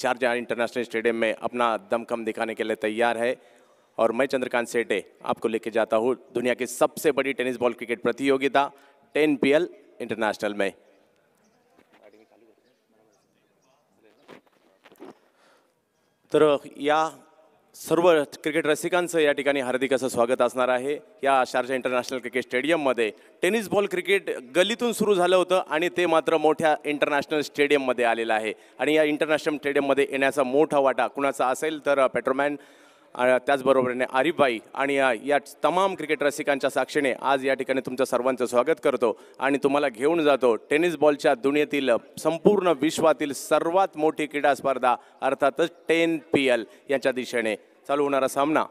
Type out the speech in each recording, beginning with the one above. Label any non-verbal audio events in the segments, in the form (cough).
Sharjah international stadium में अपना दमखम दिखाने के लिए तैयार है और मैं चंद्रकांत सेठे आपको लेके जाता हूँ दुनिया की सबसे बड़ी टेनिस बॉल क्रिकेट प्रतियोगिता टेन पी इंटरनेशनल में तो या सर्व क्रिकेट रसिकांचं या ठिकाणी हार्दिक असं स्वागत असणार आहे या शारजा इंटरनॅशनल क्रिकेट स्टेडियममध्ये टेनिस बॉल क्रिकेट गलीतून सुरू झालं होतं आणि ते मात्र मोठ्या इंटरनॅशनल स्टेडियममध्ये आलेलं आहे आणि या इंटरनॅशनल स्टेडियममध्ये येण्याचा मोठा वाटा कुणाचा असेल तर पेट्रोमॅन त्याचबरोबरीने आरिफबाई आणि या तमाम क्रिकेट रसिकांच्या साक्षीने आज या ठिकाणी तुमचं सर्वांचं स्वागत करतो आणि तुम्हाला घेऊन जातो टेनिस बॉलच्या दुनियेतील संपूर्ण विश्वातील सर्वात मोठी क्रीडा स्पर्धा अर्थातच टेन पी एल याच्या दिशेने चालू होणारा सामना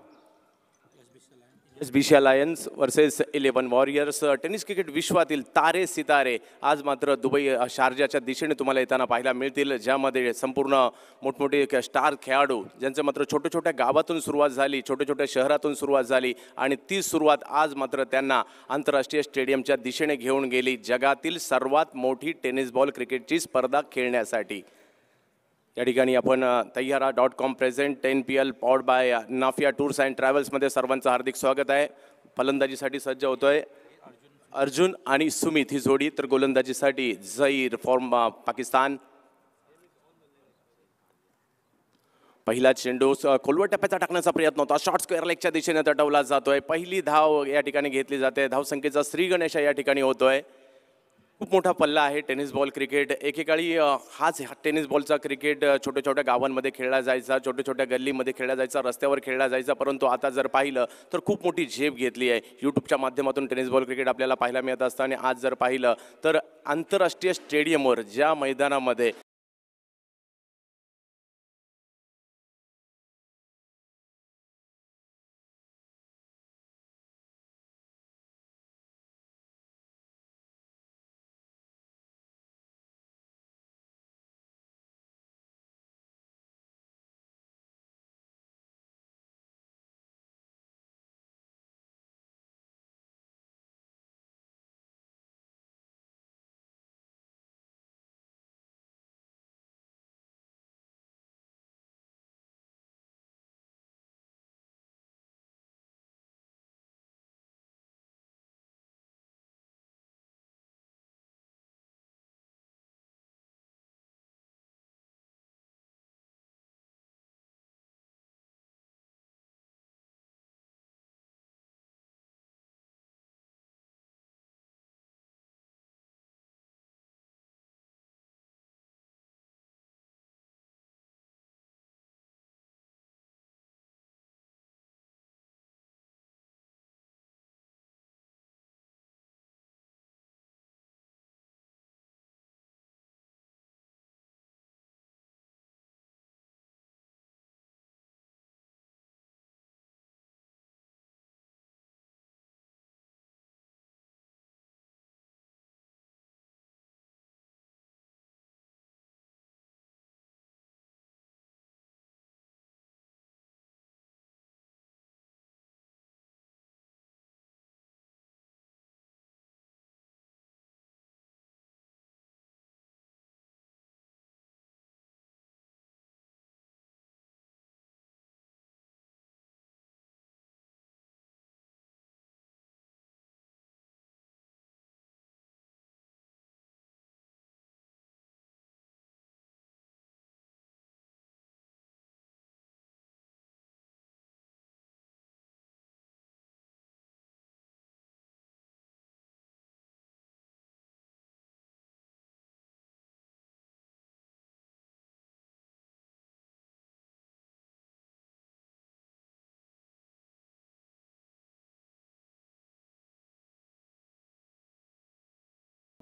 S C Lions versus Eleven Warriors tennis cricket विश्वातील तारे सितारे आज मात्र दुबई शारजाच्या दिशेने तुम्हाला येताना पाहायला मिळतील ज्यामध्ये संपूर्ण मोठमोठे स्टार खेळाडू ज्यांचं मात्र छोट्या छोट्या गावातून सुरुवात झाली छोट्या छोट्या शहरातून सुरुवात झाली आणि ती सुरुवात आज मात्र त्यांना आंतरराष्ट्रीय स्टेडियमच्या दिशेने घेऊन गेली जगातील सर्वात मोठी टेनिस बॉल क्रिकेटची स्पर्धा खेळण्यासाठी या ठिकाणी आपण तैयारा dot com present ten P L powered by Nafia tours and ट्रॅव्हल्समध्ये सर्वांचं हार्दिक स्वागत आहे फलंदाजीसाठी सज्ज होतो आहे अर्जुन आणि सुमित ही जोडी तर गोलंदाजीसाठी झईर फॉर्म पाकिस्तान पहिला चेंडू खोलवर टप्प्याचा टाकण्याचा प्रयत्न होता शॉर्ट स्क्वेअर लेगच्या दिशेने तटवला जातोय पहिली धाव या ठिकाणी घेतली जाते धाव श्री गणेश या ठिकाणी होतोय खूप मोठा पल्ला आहे टेनिस बॉल क्रिकेट एकेकाळी हाच टेनिस बॉलचा क्रिकेट छोट्या छोट्या गावांमध्ये खेळला जायचा छोट्या छोट्या गल्लीमध्ये खेळला जायचा रस्त्यावर खेळला जायचा परंतु आता जर पाहिलं तर खूप मोठी झेप घेतली आहे यूट्यूबच्या माध्यमातून टेनिस बॉल क्रिकेट आपल्याला पाहायला मिळत असतं आणि आज जर पाहिलं तर आंतरराष्ट्रीय स्टेडियमवर ज्या मैदानामध्ये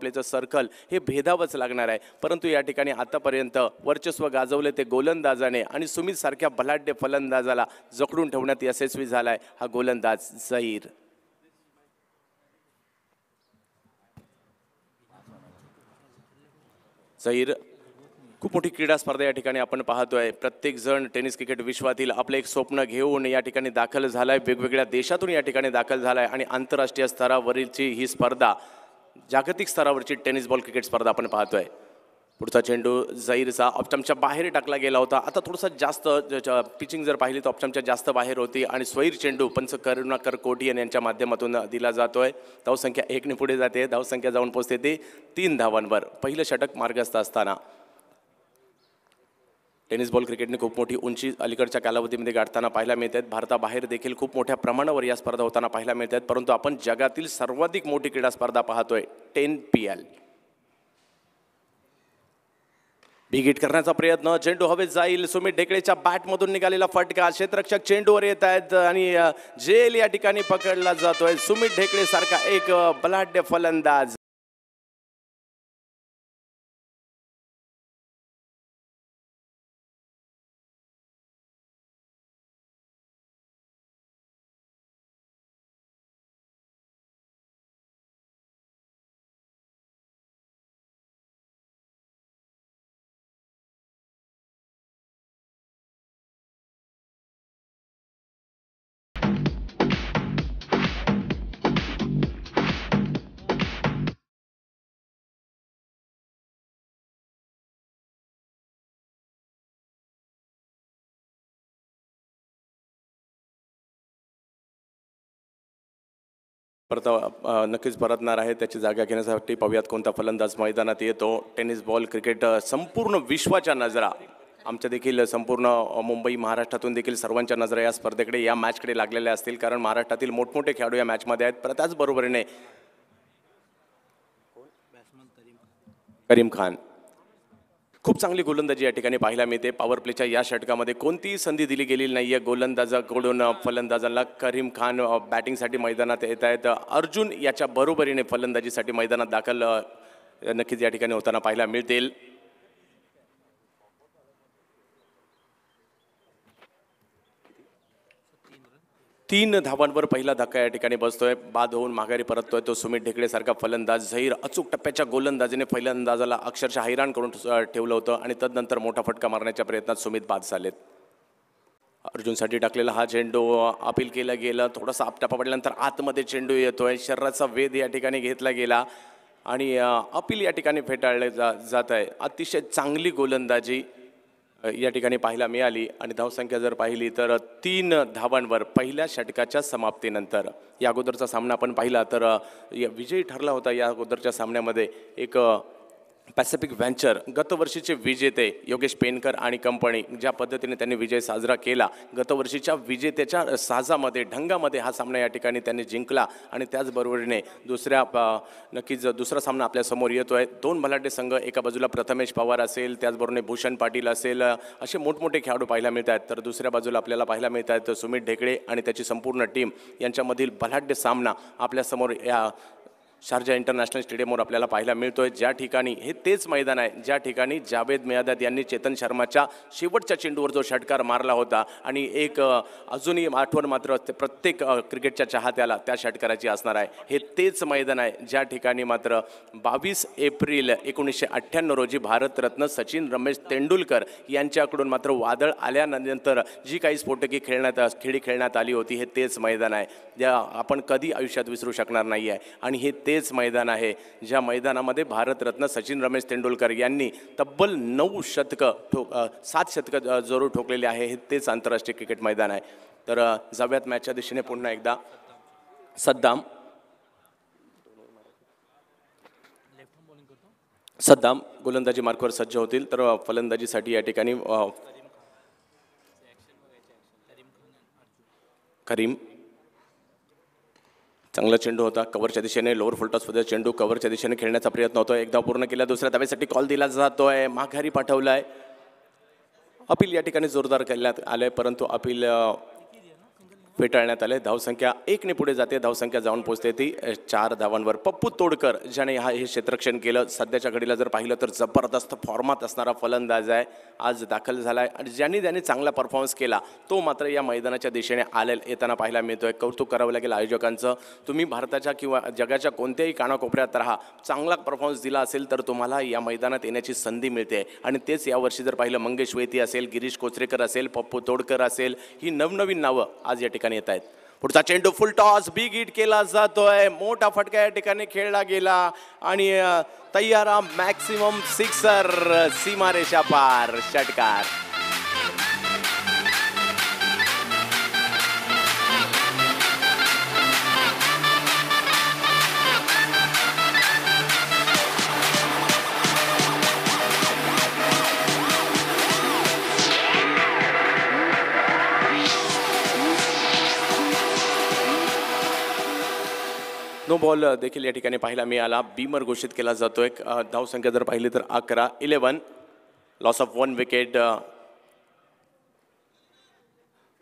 आपल्याचं सर्कल हे भेदावच लागणार आहे परंतु या ठिकाणी आतापर्यंत वर्चस्व गाजवले ते गोलंदाजाने आणि सारख्या भलाढ्य फलंदाजाला जखडून ठेवण्यात यशस्वी झालाय हा गोलंदाज जहीर जहीर खूप मोठी क्रीडा स्पर्धा या ठिकाणी आपण पाहतोय जण टेनिस क्रिकेट विश्वातील आपलं एक स्वप्न घेऊन या ठिकाणी दाखल झालाय वेगवेगळ्या देशातून या ठिकाणी दाखल झालाय आणि आंतरराष्ट्रीय स्तरावरीलची ही स्पर्धा जागतिक स्तरावरची टेनिस बॉल क्रिकेट स्पर्धा आपण पाहतो आहे पुढचा चेंडू जैरचा ऑप्टमच्या बाहेर टाकला गेला होता आता थोडंसा जास्त पिचिंग जर पाहिली तर ऑप्टमच्या जास्त बाहेर होती आणि स्वैर चेंडू पंच करुणाकर कोटियन यांच्या माध्यमातून दिला जातो आहे धावसंख्या एकने पुढे जाते धावसंख्या जाऊन पोचते ती तीन धावांवर पहिलं षटक मार्गस्थ असताना टेनिस बॉल क्रिकेटने खूप मोठी उंची अलीकडच्या कालावधीमध्ये गाठताना पाहायला मिळत आहेत भारताबाहेर देखील खूप मोठ्या प्रमाणावर या स्पर्धा होताना पाहायला मिळत आहेत परंतु आपण जगातील सर्वाधिक मोठी क्रीडा स्पर्धा पाहतोय टेन पी एल बिगीट करण्याचा प्रयत्न चेंडू हवेत जाईल सुमित ढेकळेच्या बॅटमधून निघालेला फटका क्षेत्ररक्षक चेंडूवर येत आहेत आणि जेल या ठिकाणी पकडला जातोय सुमित ढेकळे सारखा एक बलाढ्य फलंदाज परत नक्कीच परतणार आहे त्याची जागा घेण्यासाठी पाहूयात कोणता फलंदाज मैदानात येतो टेनिस बॉल क्रिकेट संपूर्ण विश्वाच्या नजरा आमच्या देखील संपूर्ण मुंबई महाराष्ट्रातून देखील सर्वांच्या नजरा या स्पर्धेकडे या मॅचकडे लागलेल्या असतील कारण महाराष्ट्रातील मोठमोठे खेळाडू या मॅचमध्ये आहेत पण त्याचबरोबरीने करीम खान खूप चांगली गोलंदाजी या ठिकाणी पाहायला मिळते पॉवर प्लेच्या या षटकामध्ये कोणतीही संधी दिली गेलेली नाही आहे गोलंदाजाकडून फलंदाजाला करीम खान बॅटिंगसाठी मैदानात येत आहेत अर्जुन याच्या बरोबरीने फलंदाजीसाठी मैदानात दाखल नक्कीच या ठिकाणी होताना पाहायला मिळतील तीन धावांवर पहिला धक्का या ठिकाणी बसतोय बाद होऊन माघारी परततोय तो सुमित ढेकळेसारखा फलंदाज झहीर अचूक टप्प्याच्या गोलंदाजीने फलंदाजाला अक्षरशः हैराण करून ठेवलं होतं आणि तदनंतर मोठा फटका मारण्याच्या प्रयत्नात सुमित बाद झालेत अर्जुनसाठी टाकलेला हा चेंडू अपील केला गेला थोडासा आपटापा पडल्यानंतर आतमध्ये चेंडू येतोय शरीराचा वेध या ठिकाणी घेतला गेला आणि अपील या ठिकाणी फेटाळले जा जात आहे अतिशय चांगली गोलंदाजी या ठिकाणी पाहायला मिळाली आणि धावसंख्या जर पाहिली तर तीन धावांवर पहिल्या षटकाच्या समाप्तीनंतर या अगोदरचा सामना आपण पाहिला तर विजयी ठरला होता या अगोदरच्या सामन्यामध्ये एक पॅसिफिक व्हेंचर गतवर्षीचे विजेते योगेश पेनकर आणि कंपनी ज्या पद्धतीने त्यांनी विजय साजरा केला गतवर्षीच्या विजेत्याच्या साजामध्ये ढंगामध्ये हा सामना या ठिकाणी त्यांनी जिंकला आणि त्याचबरोबरीने दुसऱ्या नक्कीच दुसरा सामना आपल्यासमोर येतो आहे दोन भलाटे संघ एका बाजूला प्रथमेश पवार असेल त्याचबरोबरने भूषण पाटील असेल असे मोठमोठे खेळाडू पाहायला मिळत आहेत तर दुसऱ्या बाजूला आपल्याला पाहायला मिळत आहेत सुमित ढेकळे आणि त्याची संपूर्ण टीम यांच्यामधील भलाढ्य सामना आपल्यासमोर या शारजा इंटरनॅशनल स्टेडियमवर आपल्याला पाहायला मिळतो आहे ज्या ठिकाणी हे तेच मैदान आहे ज्या ठिकाणी जावेद मेयादाद यांनी चेतन शर्माच्या शेवटच्या चेंडूवर जो षटकार मारला होता आणि एक अजूनही आठवण मात्र प्रत्येक क्रिकेटच्या चाहत्याला त्या षटकाराची असणार आहे हे तेच मैदान आहे ज्या ठिकाणी मात्र बावीस एप्रिल एकोणीसशे अठ्ठ्याण्णव रोजी भारतरत्न सचिन रमेश तेंडुलकर यांच्याकडून मात्र वादळ आल्यानंतर जी काही स्फोटकी खेळण्यात खेळी खेळण्यात आली होती हे तेच मैदान आहे ज्या आपण कधी आयुष्यात विसरू शकणार नाही आहे आणि हे ते तेच मैदान आहे ज्या मैदानामध्ये भारतरत्न सचिन रमेश तेंडुलकर यांनी तब्बल नऊ शतकं ठोक सात शतकं जरूर ठोकलेली आहे हे तेच आंतरराष्ट्रीय क्रिकेट मैदान आहे तर जाव्यात मॅचच्या दिशेने पुन्हा एकदा सद्दाम सद्दाम गोलंदाजी मार्कवर सज्ज होतील तर फलंदाजीसाठी या ठिकाणी करीम चांगला चेंडू होता कवरच्या दिशेने लोअर फुलटॉसमध्ये चेंडू कवरच्या दिशेने खेळण्याचा प्रयत्न होतो एकदा पूर्ण केला दुसऱ्या धाब्यासाठी कॉल दिला जातो आहे माघारी पाठवला आहे अपील या ठिकाणी जोरदार करण्यात आलं आहे परंतु अपील फेटाळण्यात आले धावसंख्या एकने पुढे जाते धावसंख्या जाऊन पोहोचते ती चार धावांवर पप्पू तोडकर ज्याने हा हे क्षेत्रक्षण केलं सध्याच्या घडीला जर पाहिलं तर जबरदस्त फॉर्मात असणारा फलंदाज आहे आज दाखल झाला आहे आणि ज्यांनी त्याने चांगला परफॉर्मन्स केला तो मात्र या मैदानाच्या दिशेने आले येताना पाहायला मिळतो आहे कौतुक करावं लागेल आयोजकांचं तुम्ही भारताच्या किंवा जगाच्या कोणत्याही कानाकोपऱ्यात राहा चांगला परफॉर्मन्स दिला असेल तर तुम्हाला या मैदानात येण्याची संधी मिळते आणि तेच यावर्षी जर पाहिलं मंगेश वेती असेल गिरीश कोचरेकर असेल पप्पू तोडकर असेल ही नवनवीन नावं आज या ठिकाणी ठिकाणी येत आहेत पुढचा चेंडू फुल टॉस बिग हिट केला जातोय मोठा फटका या ठिकाणी खेळला गेला आणि तयारा मॅक्सिमम सिक्सर सीमारेषा पार षटकार स्नो बॉल देखील या ठिकाणी पाहायला मिळाला बीमर घोषित केला जातो एक धावसंख्या जर पाहिली तर अकरा eleven loss of one wicket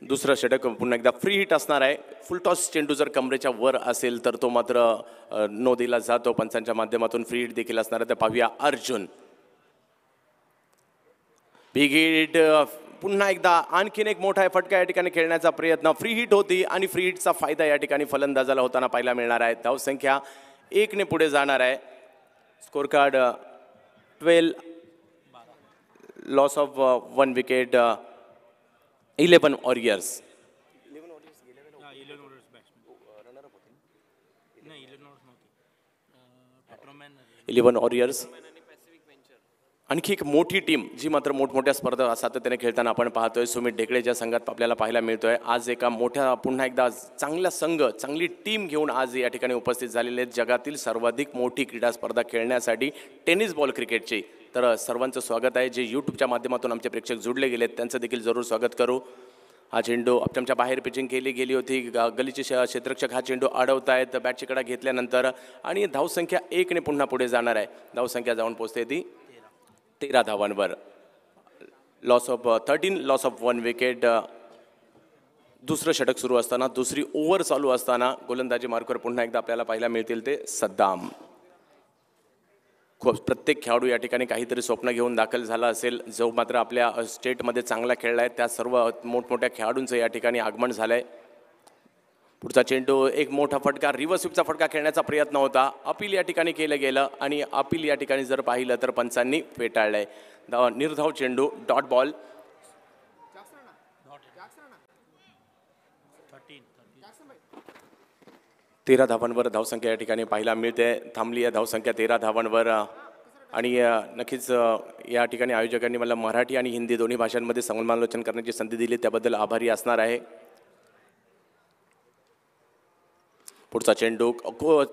दुसरं षटक पुन्हा एकदा फ्री हिट असणार आहे फुल टॉस चेंडू जर कमरेच्या वर असेल तर तो मात्र नो दिला जातो पंचांच्या माध्यमातून फ्री हिट देखील असणार आहे तर पाहूया अर्जुन बिगेड पुनः एकदा आणखीन एक मोठा फटका या खेलने का प्रयत्न फ्री हिट होती और फ्री हिट का फायदा यठिका होता पाया फलंदाजाला होताना पाहायला मिळणार आहे धावसंख्या एकने पुढे रहा है score card twelve loss of one wicket Eleven Warriors Eleven Warriors आणखी एक मोठी टीम जी मात्र मोठमोठ्या स्पर्धा सातत्याने खेळताना आपण पाहतोय सुमित ढेकळे ज्या संघात आपल्याला पाहायला मिळतोय आज एका मोठ्या पुन्हा एकदा चांगला संघ चांगली टीम घेऊन आज या ठिकाणी उपस्थित झालेले आहेत जगातील सर्वाधिक मोठी क्रीडा स्पर्धा खेळण्यासाठी टेनिस बॉल क्रिकेटची तर सर्वांचं स्वागत आहे जे यूट्यूबच्या माध्यमातून आमचे प्रेक्षक जुडले गेले आहेत त्यांचं देखील जरूर स्वागत करू हा चेंडू आपच्या बाहेर पिचिंग केली गेली होती गलीचे क्षेत्रक्षक हा चेंडू आहेत बॅटची कडा घेतल्यानंतर आणि धावसंख्या एकने पुन्हा पुढे जाणार आहे धावसंख्या जाऊन पोचते ती तेरा धावांवर loss of thirteen loss of one wicket uh, uh, दुसरं षटक सुरू असताना दुसरी ओव्हर चालू असताना गोलंदाजी मार्कवर पुन्हा एकदा आपल्याला पाहायला मिळतील ते सद्दाम खूप प्रत्येक खेळाडू या ठिकाणी काहीतरी स्वप्न घेऊन दाखल झाला असेल जो मात्र आपल्या स्टेटमध्ये uh, चांगला खेळला आहे त्या सर्व मोठमोठ्या खेळाडूंचं या ठिकाणी आगमन झालं आहे पुढचा चेंडू एक मोठा फटका रिव्हर्स स्वीपचा फटका खेळण्याचा प्रयत्न होता अपील या ठिकाणी केलं गेलं आणि अपील या ठिकाणी जर पाहिलं तर पंचांनी फेटाळलंय आहे निर्धाव चेंडू डॉट बॉल तेरा धावांवर धावसंख्या या ठिकाणी पाहायला मिळते थांबली आहे धावसंख्या तेरा धावांवर आणि नक्कीच या ठिकाणी आयोजकांनी मला मराठी आणि हिंदी दोन्ही भाषांमध्ये समालोचन करण्याची संधी दिली त्याबद्दल आभारी असणार आहे पुढचा चेंडू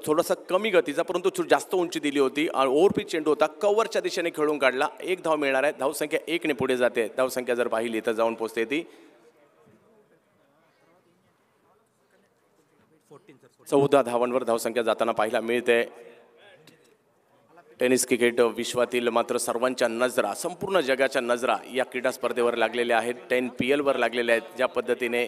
थोडासा कमी गतीचा परंतु जास्त उंची दिली होती ओव्हरपीच चेंडू होता कव्हरच्या दिशेने खेळून काढला एक धाव मिळणार आहे धावसंख्या एकने पुढे जाते धावसंख्या जर पाहिली तर जाऊन पोचते ती चौदा धावांवर धावसंख्या जाताना पाहायला मिळते टेनिस क्रिकेट विश्वातील मात्र सर्वांच्या नजरा संपूर्ण जगाच्या नजरा या क्रीडा स्पर्धेवर लागलेल्या आहेत टेन पी एलवर लागलेल्या आहेत ज्या पद्धतीने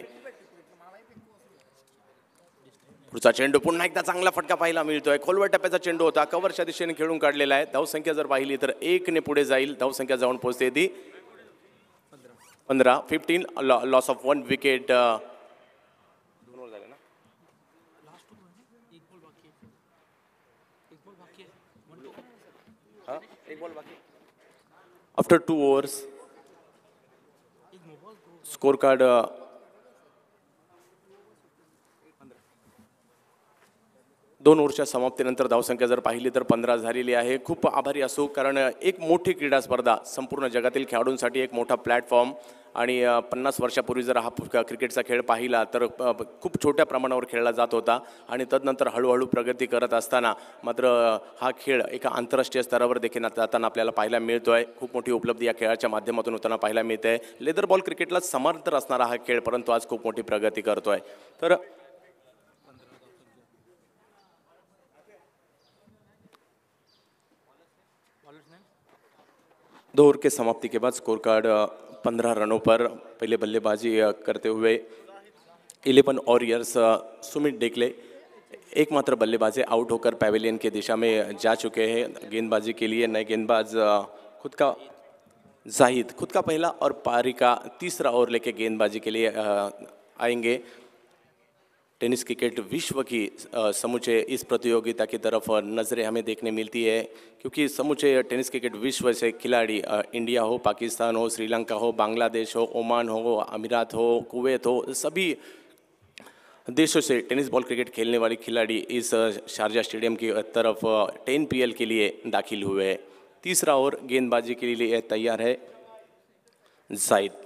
पुढचा चेंडू पुन्हा एकदा चांगला फटका पाहायला मिळतोय खोलवर टप्प्याचा चेंडू होता कवरच्या दिशेने खेळून काढलेला आहे धावसंख्या जर पाहिली तर एकने पुढे जाईल धावसंख्या जाऊन पोहोचते ती पंधरा fifteen loss of one wicket after two overs score card दोन वर्ष समाप्तीनंतर धावसंख्या जर पाहिली तर पंधरा झालेली आहे खूप आभारी असो कारण एक मोठी क्रीडा स्पर्धा संपूर्ण जगातील खेळाडूंसाठी एक मोठा प्लॅटफॉर्म आणि पन्नास वर्षापूर्वी जर हा क्रिकेटचा खेळ पाहिला तर खूप छोट्या प्रमाणावर खेळला जात होता आणि तदनंतर हळूहळू प्रगती करत असताना मात्र हा खेळ एका आंतरराष्ट्रीय स्तरावर देखील जाताना आपल्याला पाहायला मिळतो आहे खूप मोठी उपलब्धी या खेळाच्या माध्यमातून होताना पाहायला मिळते आहे लेदर बॉल क्रिकेटला समर्थ असणारा हा खेळ परंतु आज खूप मोठी प्रगती करतो आहे तर दो ओवर के समाप्ति के बाद स्कोर कार्ड पंद्रह रनों पर पहले बल्लेबाजी करते हुए इलेवन ऑरियर्स सुमित डेकले एकमात्र बल्लेबाजी आउट होकर पैवेलियन की दिशा में जा चुके हैं गेंदबाजी के लिए नए गेंदबाज खुद का जाहिद खुद का पहला और पारी का तीसरा ओवर लेके गेंदबाजी के लिए आएंगे टेनिस क्रिकेट विश्व की समूचे इस प्रतियोगिता की तरफ नज़रें हमें देखने मिलती है क्योंकि समूचे टेनिस क्रिकेट विश्व से खिलाड़ी इंडिया हो पाकिस्तान हो श्रीलंका हो बांग्लादेश हो ओमान हो अमीरात हो कुवैत हो सभी देशों से टेनिस बॉल क्रिकेट खेलने वाले खिलाड़ी इस शारजा स्टेडियम की तरफ टेन पी के लिए दाखिल हुए हैं तीसरा और गेंदबाजी के लिए तैयार है जाइद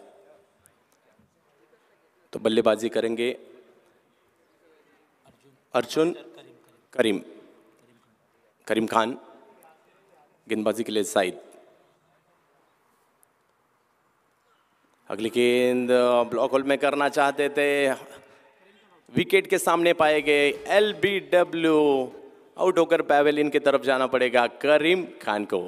तो बल्लेबाजी करेंगे अर्जुन करीम करीम खान गेंदबाजी के लिए साइद अगली गेंद ब्लॉक होल में करना चाहते थे विकेट के सामने पाए गए एल बी डब्ल्यू आउट होकर पैवेलिन की तरफ जाना पड़ेगा करीम खान को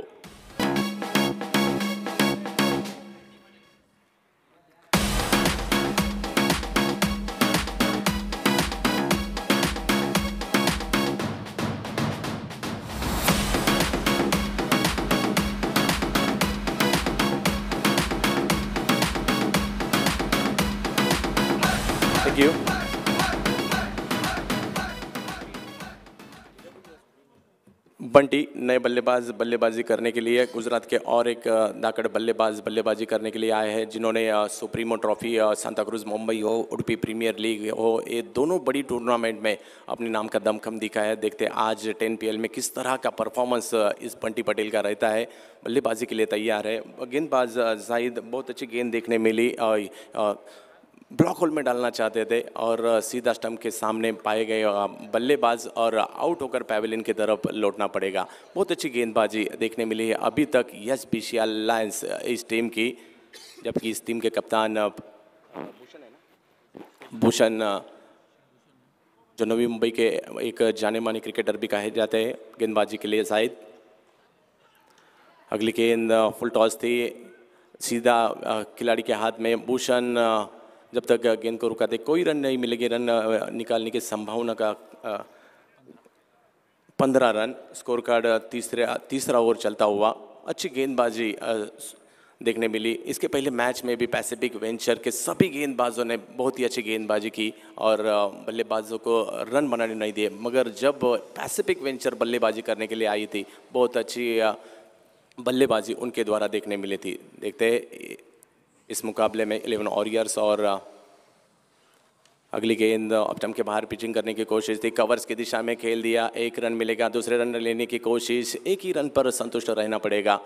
नए बल्लेबाज बल्लेबाजी करने के लिए गुजरात के और एक धाकड़ बल्लेबाज बल्लेबाजी करने के लिए आए हैं जिन्होंने सुप्रीमो ट्रॉफी सांताक्रूज मुंबई हो उडुपी प्रीमियर लीग हो ये दोनों बड़ी टूर्नामेंट में अपने नाम का दमखम दिखा है देखते आज टेन पी में किस तरह का परफॉर्मेंस इस पंटी पटेल का रहता है बल्लेबाजी के लिए तैयार है गेंदबाज जाहिद बहुत अच्छी गेंद देखने मिली ब्लॉक होल में डालना चाहते थे और सीधा स्टम्प के सामने पाए गए बल्लेबाज और आउट होकर पैवेलिन की तरफ लौटना पड़ेगा बहुत अच्छी गेंदबाजी देखने मिली है अभी तक यस बीशियाल लायंस इस टीम की जबकि इस टीम के कप्तान भूषण जो नवी मुंबई के एक जाने माने क्रिकेटर भी कहे जाते हैं गेंदबाजी के लिए शायद अगली गेंद फुल टॉस थी सीधा खिलाड़ी के हाथ में भूषण जब तक गेंद को रुकाते कोई रन नहीं मिलेगी रन निकालने की संभावना का पंद्रह रन स्कोर कार्ड तीसरे तीसरा ओवर चलता हुआ अच्छी गेंदबाजी देखने मिली इसके पहले मैच में भी पैसिफिक वेंचर के सभी गेंदबाजों ने बहुत ही अच्छी गेंदबाजी की और बल्लेबाजों को रन बनाने नहीं दिए मगर जब पैसिफिक वेंचर बल्लेबाजी करने के लिए आई थी बहुत अच्छी बल्लेबाजी उनके द्वारा देखने मिली थी देखते इस मुकाबले में इलेवन ऑरियर्स और अगली गेंद अपटम के बाहर पिचिंग करने की कोशिश थी कवर्स की दिशा में खेल दिया एक रन मिलेगा दूसरे रन लेने की कोशिश एक ही रन पर संतुष्ट रहना पड़ेगा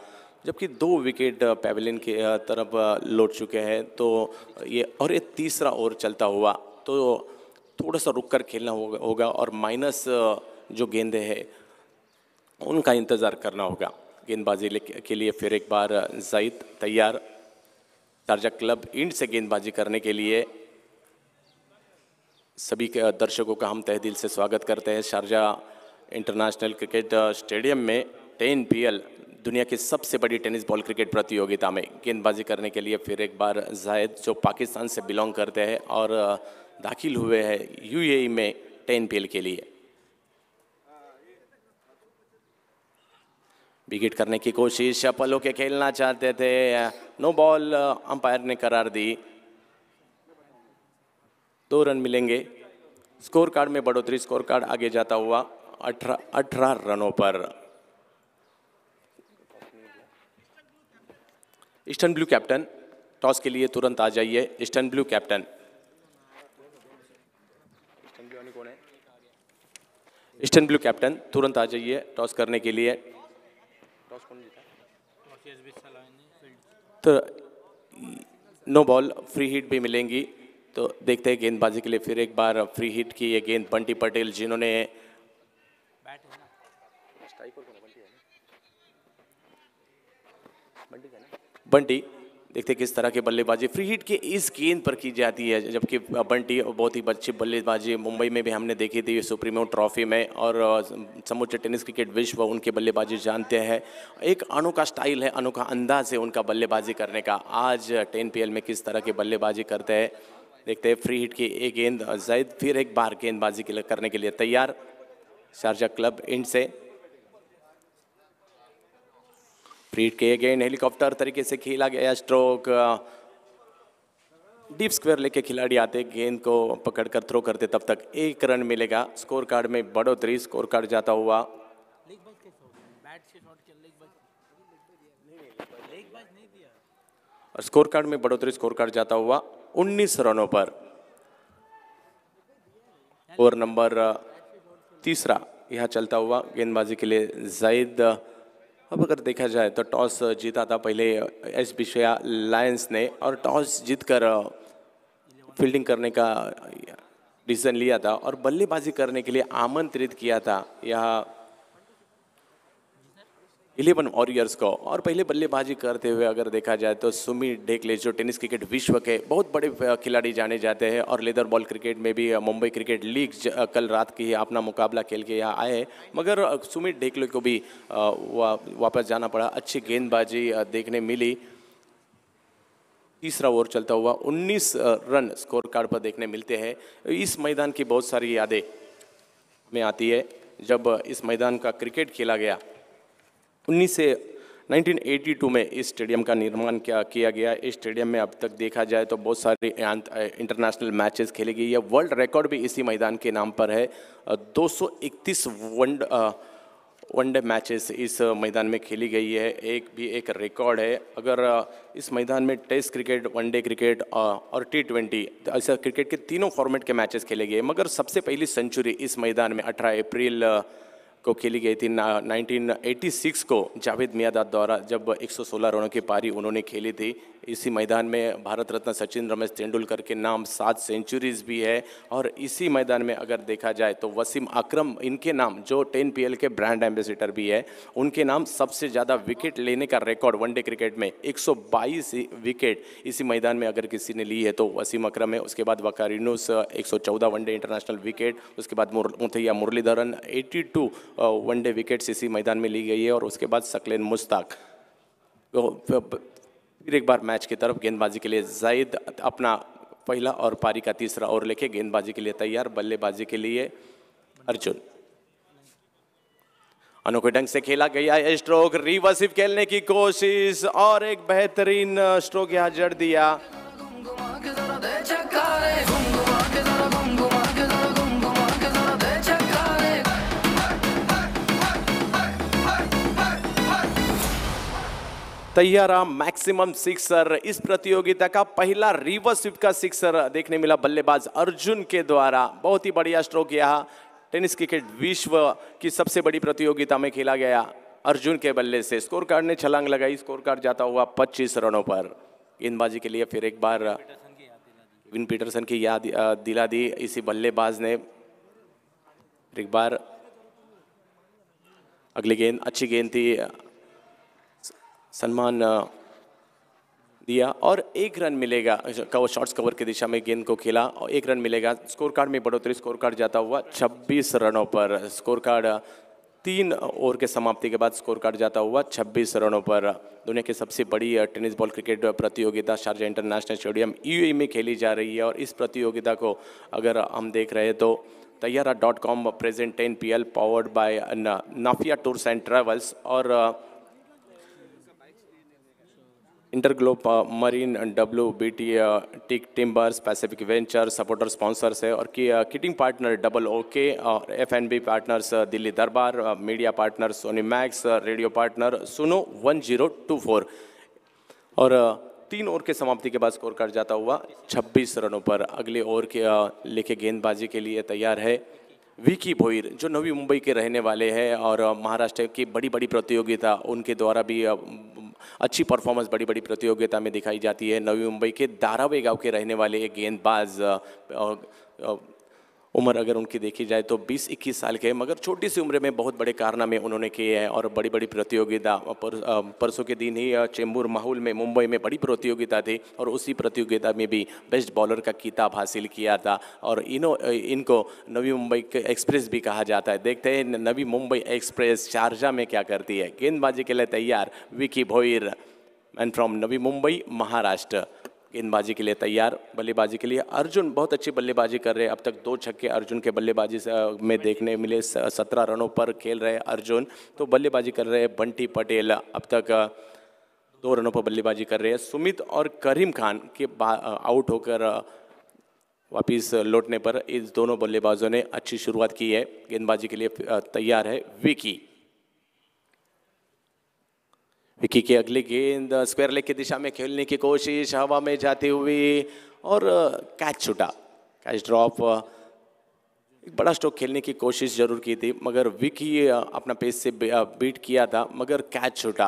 जबकि दो विकेट पेवलिन के तरफ लौट चुके हैं तो ये और ये तीसरा ओवर चलता हुआ तो थोड़ा सा रुक कर खेलना होगा और माइनस जो गेंदे हैं उनका इंतज़ार करना होगा गेंदबाजी के लिए फिर एक बार जईद तैयार शारजा क्लब इंड से गेंदबाजी करने के लिए सभी के दर्शकों का हम तह दिल से स्वागत करते हैं शारजा इंटरनेशनल क्रिकेट स्टेडियम में टेन पी दुनिया की सबसे बड़ी टेनिस बॉल क्रिकेट प्रतियोगिता में गेंदबाजी करने के लिए फिर एक बार जायद जो पाकिस्तान से बिलोंग करते हैं और दाखिल हुए हैं यूएई में टेन पी के लिए विकेट करने की कोशिश पल होके खेलना चाहते थे नो बॉल अंपायर ने करार दी दो रन मिलेंगे स्कोर कार्ड में बढ़ोतरी स्कोर कार्ड आगे जाता हुआ अठारह अठारह रनों पर ईस्टर्न ब्लू कैप्टन टॉस के लिए तुरंत आ जाइए Eastern Blue captain Eastern Blue captain तुरंत आ जाइए टॉस करने के लिए टॉस कौन जीता तो नो बॉल फ्री हिट भी मिलेंगी तो देखते हैं गेंदबाजी के लिए फिर एक बार फ्री हिट की ये गेंद बंटी पटेल जिन्होंने बंटी देखते किस तरह के बल्लेबाजी फ्री हिट के इस गेंद पर की जाती है जबकि बंटी बहुत ही अच्छी बल्लेबाजी मुंबई में भी हमने देखी थी सुप्रीमो ट्रॉफी में और समुचे टेनिस क्रिकेट विश्व उनके बल्लेबाजी जानते हैं एक अनोखा स्टाइल है अनोखा अंदाज है उनका बल्लेबाजी करने का आज टेन पी में किस तरह की बल्लेबाजी करते हैं देखते हैं फ्री हिट की एक गेंद जैद फिर एक बार गेंदबाजी करने के लिए तैयार शारजा क्लब इंड से प्रीट के अगेन हेलीकॉप्टर तरीके से खेला गया स्ट्रोक डीप स्क्वायर लेके खिलाड़ी आते गेंद को पकड़कर थ्रो करते तब तक एक रन मिलेगा स्कोर कार्ड में बढ़ोतरी स्कोर कार्ड जाता हुआ और स्कोर कार्ड में बढ़ोतरी स्कोर कार्ड जाता हुआ 19 रनों पर और नंबर uh, तीसरा यहां चलता हुआ गेंदबाजी के लिए जायद अब अगर देखा जाए तो टॉस जीता था पहले एस विषया लायंस ने और टॉस जीतकर फील्डिंग करने का डिसीजन लिया था और बल्लेबाजी करने के लिए आमंत्रित किया था यह इलेवन वॉरियर्स को और पहले बल्लेबाजी करते हुए अगर देखा जाए तो सुमी ढेकले जो टेनिस क्रिकेट विश्व के बहुत बड़े खिलाड़ी जाने जाते हैं और लेदर बॉल क्रिकेट में भी मुंबई क्रिकेट लीग कल रात की अपना मुकाबला खेल के यहाँ आए मगर सुमित ढेकले को भी वा, वापस जाना पड़ा अच्छी गेंदबाजी देखने मिली तीसरा ओवर चलता हुआ 19 रन स्कोर कार्ड पर देखने मिलते हैं इस मैदान की बहुत सारी यादें में आती है जब इस मैदान का क्रिकेट खेला गया उन्नीस से 1982 में इस स्टेडियम का निर्माण क्या किया गया इस स्टेडियम में अब तक देखा जाए तो बहुत सारे इंटरनेशनल मैचेस खेले गए या वर्ल्ड रिकॉर्ड भी इसी मैदान के नाम पर है 231 वन वनडे मैचेस इस मैदान में खेली गई है एक भी एक रिकॉर्ड है अगर इस मैदान में टेस्ट क्रिकेट वनडे क्रिकेट और टी ट्वेंटी ऐसा क्रिकेट के तीनों फॉर्मेट के मैचेस खेले गए मगर सबसे पहली सेंचुरी इस मैदान में अठारह अप्रैल को खेली गई थी ना, को जावेद मियादाद द्वारा जब 116 रनों की पारी उन्होंने खेली थी इसी मैदान में भारत रत्न सचिन रमेश तेंदुलकर के नाम सात सेंचुरीज भी है और इसी मैदान में अगर देखा जाए तो वसीम अकरम इनके नाम जो टेन पी के ब्रांड एम्बेसिडर भी है उनके नाम सबसे ज़्यादा विकेट लेने का रिकॉर्ड वनडे क्रिकेट में 122 विकेट इसी मैदान में अगर किसी ने ली है तो वसीम अक्रम है उसके बाद Waqar Younis 114 one day international wicket उसके बाद Muttiah Muralitharan eighty one day wickets इसी मैदान में ली गई है और उसके बाद सकलेन मुश्ताक तो, तो, फिर एक बार मैच की तरफ गेंदबाजी के लिए जईद अपना पहला और पारी का तीसरा ओवर लेके गेंदबाजी के लिए तैयार बल्लेबाजी के लिए अर्जुन अनोखे ढंग से खेला गया है स्ट्रोक रिवर्सिव खेलने की कोशिश और एक बेहतरीन स्ट्रोक यहां जड़ दिया तैयारा मैक्सिमम सिक्सर इस प्रतियोगिता का पहला रिवर्स स्विप का सिक्सर देखने मिला बल्लेबाज अर्जुन के द्वारा बहुत ही बढ़िया स्ट्रोक यह टेनिस क्रिकेट विश्व की सबसे बड़ी प्रतियोगिता में खेला गया अर्जुन के बल्ले से स्कोर कार्ड ने छलांग लगाई स्कोर कार्ड जाता हुआ पच्चीस रनों पर गेंदबाजी के लिए फिर एक बार विन पीटरसन की याद दिला दी इसी बल्लेबाज ने एक बार अगली गेंद अच्छी गेंद थी सम्मान दिया और एक रन मिलेगा कवर शॉट्स कवर की दिशा में गेंद को खेला और एक रन मिलेगा स्कोर कार्ड में बढ़ोतरी स्कोर कार्ड जाता हुआ 26 रनों पर स्कोर कार्ड तीन ओवर के समाप्ति के बाद स्कोर कार्ड जाता हुआ 26 रनों पर दुनिया की सबसे बड़ी टेनिस बॉल क्रिकेट प्रतियोगिता शारजा इंटरनेशनल स्टेडियम यू में खेली जा रही है और इस प्रतियोगिता को अगर हम देख रहे हैं तो तैयारा dot com present ten P L powered by Nafia tours and travels और Interglobe Marine W B T tick timbers Pacific venture supporter sponsors है और की किटिंग पार्टनर डबल ओके और F and B partners Delhi Darbar media partner Sony Max radio partner Suno one zero two four और तीन over के समाप्ति के बाद स्कोर कार्ड जाता हुआ 26 रनों पर अगले ओवर के uh, लेके गेंदबाजी के लिए तैयार है विकी भोईर जो नवी मुंबई के रहने वाले हैं और uh, महाराष्ट्र की बड़ी बड़ी प्रतियोगिता उनके द्वारा भी uh, अच्छी परफॉर्मेंस बड़ी बड़ी प्रतियोगिता में दिखाई जाती है नवी मुंबई के दारावे गाँव के रहने वाले एक गेंदबाज उम्र अगर उनकी देखी जाए तो 20-21 साल के मगर छोटी सी उम्र में बहुत बड़े कारनामे उन्होंने किए हैं और बड़ी बड़ी प्रतियोगिता पर, परसों के दिन ही चेंबूर माहौल में मुंबई में बड़ी प्रतियोगिता थी और उसी प्रतियोगिता में भी बेस्ट बॉलर का किताब हासिल किया था और इनो इनको नवी मुंबई एक्सप्रेस भी कहा जाता है देखते हैं नवी मुंबई एक्सप्रेस शारजा में क्या करती है गेंदबाजी के लिए तैयार विकी भोईर एंड फ्रॉम नवी मुंबई महाराष्ट्र गेंदबाजी के लिए तैयार बल्लेबाजी के लिए अर्जुन बहुत अच्छी बल्लेबाजी कर रहे हैं अब तक दो छक्के अर्जुन के बल्लेबाजी में देखने मिले सत्रह रनों पर खेल रहे अर्जुन तो बल्लेबाजी कर रहे हैं बंटी पटेल अब तक दो रनों पर बल्लेबाजी कर रहे हैं सुमित और करीम खान के आउट होकर वापिस लौटने पर इस दोनों बल्लेबाजों ने अच्छी शुरुआत की है गेंदबाजी के लिए तैयार है विकी विकी की अगली गेंद स्क्वायर लेग की दिशा में खेलने की कोशिश हवा में जाती हुई और कैच छूटा कैच ड्रॉप एक बड़ा स्ट्रोक खेलने की कोशिश जरूर की थी मगर विकी अपना पेस से बीट किया था मगर कैच छूटा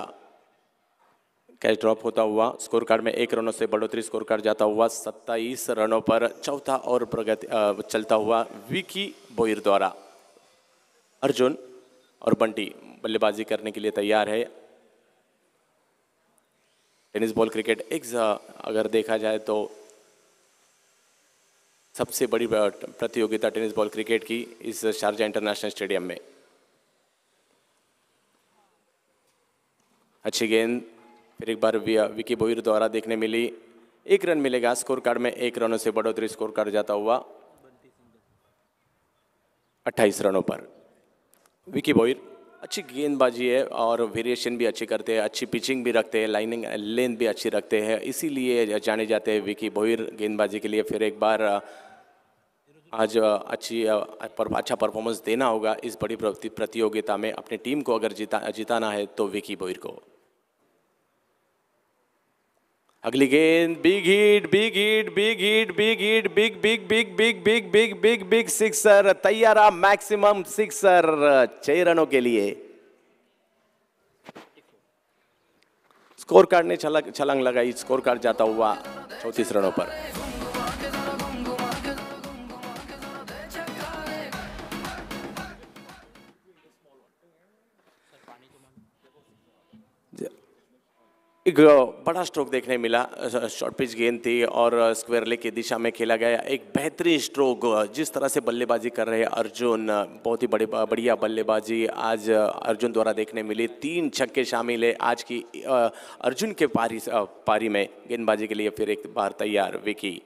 कैच ड्रॉप होता हुआ स्कोर कार्ड में एक रनों से बढ़ोतरी स्कोर कार्ड जाता हुआ सत्ताईस रनों पर चौथा और प्रगति चलता हुआ विकी बोईर द्वारा अर्जुन और बंटी बल्लेबाजी करने के लिए तैयार है टेनिस बॉल क्रिकेट एक अगर देखा जाए तो सबसे बड़ी प्रतियोगिता टेनिस बॉल क्रिकेट की इस शारजा इंटरनेशनल स्टेडियम में अच्छी गेंद फिर एक बार विकी बोहिर द्वारा देखने मिली एक रन मिलेगा स्कोर कार्ड में एक रनों से बढ़ोतरी स्कोर कार्ड जाता हुआ 28 रनों पर विकी बोहिर अच्छी गेंदबाजी है और वेरिएशन भी अच्छी करते हैं अच्छी पिचिंग भी रखते हैं लाइनिंग लेंथ भी अच्छी रखते हैं इसीलिए जाने जाते हैं विकी भोईर गेंदबाजी के लिए फिर एक बार आज अच्छी अच्छा परफॉर्मेंस देना होगा इस बड़ी प्रतियोगिता में अपनी टीम को अगर जिता जिताना है तो विकी भोईर को अगली गेंद big hit big hit big hit big hit big big big big big big big big sixer तैयारा मैक्सिमम सिक्सर छह रनों के लिए स्कोर कार्ड ने छलांग लगाई स्कोर कार्ड जाता हुआ चौतीस रनों पर एक बड़ा स्ट्रोक देखने मिला शॉर्ट पिच गेंद थी और स्क्वेयर लेग की दिशा में खेला गया एक बेहतरीन स्ट्रोक जिस तरह से बल्लेबाजी कर रहे अर्जुन बहुत ही बड़े बढ़िया बल्लेबाजी आज अर्जुन द्वारा देखने मिली तीन छक्के शामिल है आज की अर्जुन के पारी पारी में गेंदबाजी के लिए फिर एक बार तैयार विकी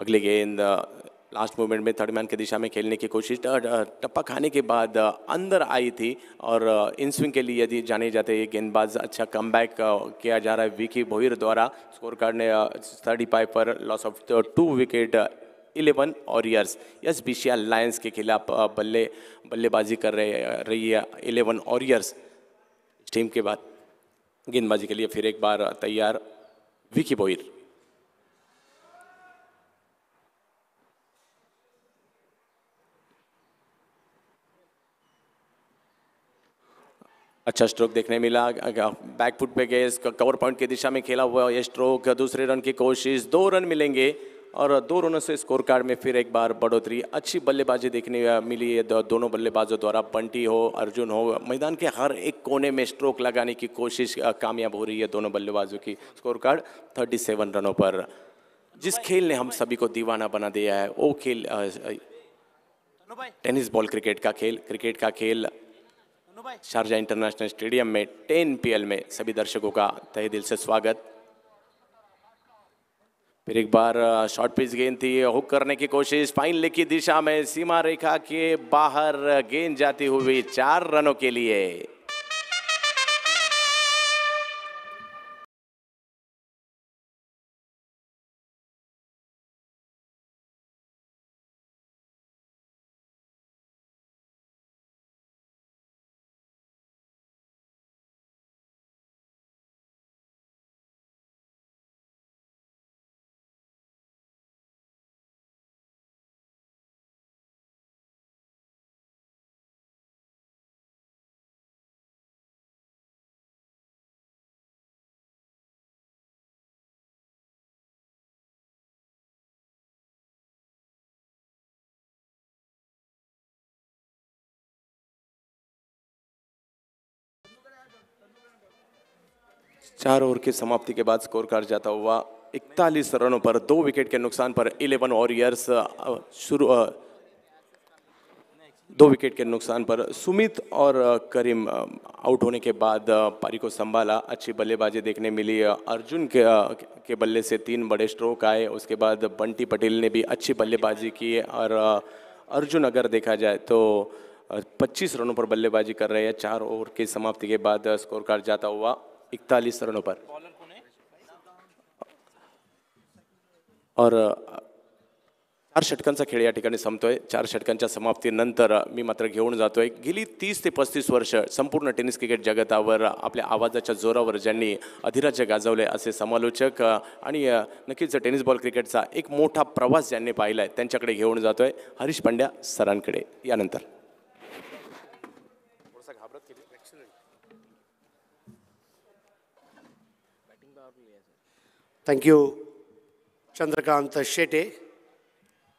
अगली गेंद लास्ट मोमेंट में थर्ड मैन की दिशा में खेलने की कोशिश टप्पा खाने के बाद अंदर आई थी और इन स्विंग के लिए यदि जाने जाते ये गेंदबाज अच्छा कम किया जा रहा है विकी भोईर द्वारा स्कोर कार्ड ने थर्टी फाइव पर loss of two wicket Eleven Warriors S बिशिया लायंस के खिलाफ बल्ले बल्लेबाजी कर रहे रही है इलेवन ऑरियर्स टीम के बाद गेंदबाजी के लिए फिर एक बार तैयार विकी भोईर अच्छा स्ट्रोक देखने मिला बैक फुट पे गए कवर पॉइंट की दिशा में खेला हुआ ये स्ट्रोक दूसरे रन की कोशिश दो रन मिलेंगे और दो रनों से स्कोर कार्ड में फिर एक बार बढ़ोतरी अच्छी बल्लेबाजी देखने मिली है दो, दोनों बल्लेबाजों द्वारा पंटी हो अर्जुन हो मैदान के हर एक कोने में स्ट्रोक लगाने की कोशिश कामयाब हो रही है दोनों बल्लेबाजों की स्कोर कार्ड थर्टी सेवन रनों पर जिस खेल ने हम सभी को दीवाना बना दिया है वो खेल टेनिस बॉल क्रिकेट का खेल क्रिकेट का खेल शारजा इंटरनेशनल स्टेडियम में टेन पी में सभी दर्शकों का तहे दिल से स्वागत फिर एक बार शॉर्ट पिच गेंद थी हुक करने की कोशिश फाइन लिखी की दिशा में सीमा रेखा के बाहर गेंद जाती हुई चार रनों के लिए चार ओवर की समाप्ति के बाद स्कोर कार्ड जाता हुआ इकतालीस रनों पर दो विकेट के नुकसान पर इलेवन वॉरियर्स शुरू दो विकेट के नुकसान पर सुमित और करीम आउट होने के बाद पारी को संभाला अच्छी बल्लेबाजी देखने मिली अर्जुन के के बल्ले से तीन बड़े स्ट्रोक आए उसके बाद बंटी पटेल ने भी अच्छी बल्लेबाजी की और अर्जुन अगर देखा जाए तो 25 रनों पर बल्लेबाजी कर रहे हैं चार ओवर की समाप्ति के बाद स्कोर कार्ड जाता हुआ इकतालीस रनों पर और चार षटकांचा खेळ या ठिकाणी संपतोय चार षटकांच्या समाप्तीनंतर मी मात्र घेऊन जातोय गेली तीस ते पस्तीस वर्ष संपूर्ण टेनिस क्रिकेट जगतावर आपल्या आवाजाच्या जोरावर ज्यांनी अधिराज्य गाजवले असे समालोचक आणि नक्कीच टेनिस बॉल क्रिकेटचा एक मोठा प्रवास ज्यांनी पाहिला आहे त्यांच्याकडे घेऊन जातोय हरीश पंड्या सरांकडे यानंतर Thank you, Chandrakant Shete.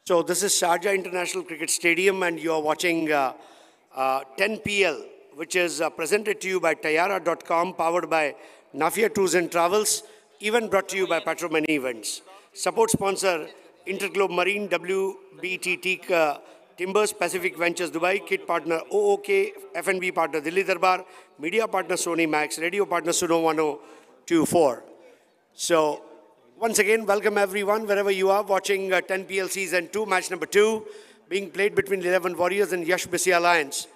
So this is Sharjah International Cricket Stadium and you are watching uh, uh, 10PL, which is uh, presented to you by Tayara.com, powered by Nafia Tours and Travels, even brought to you by Patromani Events. Support sponsor, Interglobe Marine, WBTT, uh, Timbers Pacific Ventures Dubai, kit partner OOK, FNB partner Delhi Darbar, media partner Sony Max, radio partner Suno 1024. So once again, welcome everyone, wherever you are, watching uh, 10 PLCs and 2, match number 2, being played between 11 Warriors and Yash Bisi Alliance.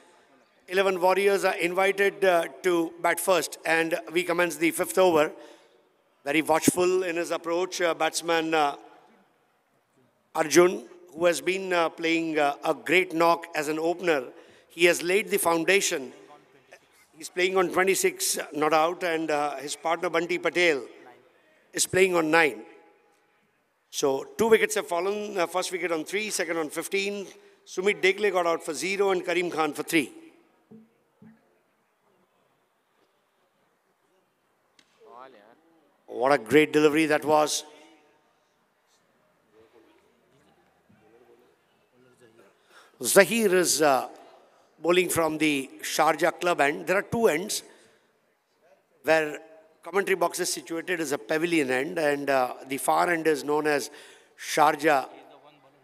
11 Warriors are invited uh, to bat first, and we commence the fifth over. Very watchful in his approach, uh, batsman uh, Arjun, who has been uh, playing uh, a great knock as an opener. He has laid the foundation. He's playing on 26, not out, and his partner Bunty Patel is playing on 9. So two wickets have fallen. Uh, first wicket on 3, second on 15. Sumit Degle got out for 0 and Karim Khan for 3. What a great delivery that was. Zahir is uh, bowling from the Sharjah club end. There are two ends where commentary box is situated as a pavilion end and uh, the far end is known as Sharjah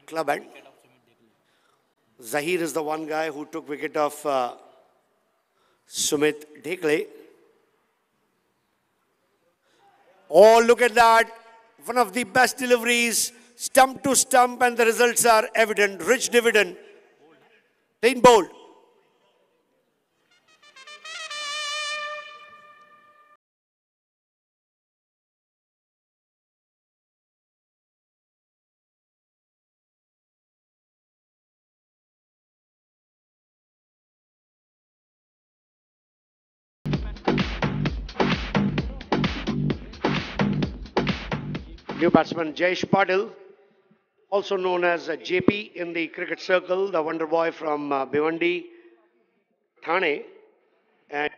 club end. Zahir is the one guy who took wicket of uh, Sumit Dhekle. Oh, look at that. One of the best deliveries. Stump to stump and the results are evident. Rich dividend. Plain bold. New batsman Jayesh Padil, also known as JP in the cricket circle, the wonder boy from uh, Bhiwandi, Thane. And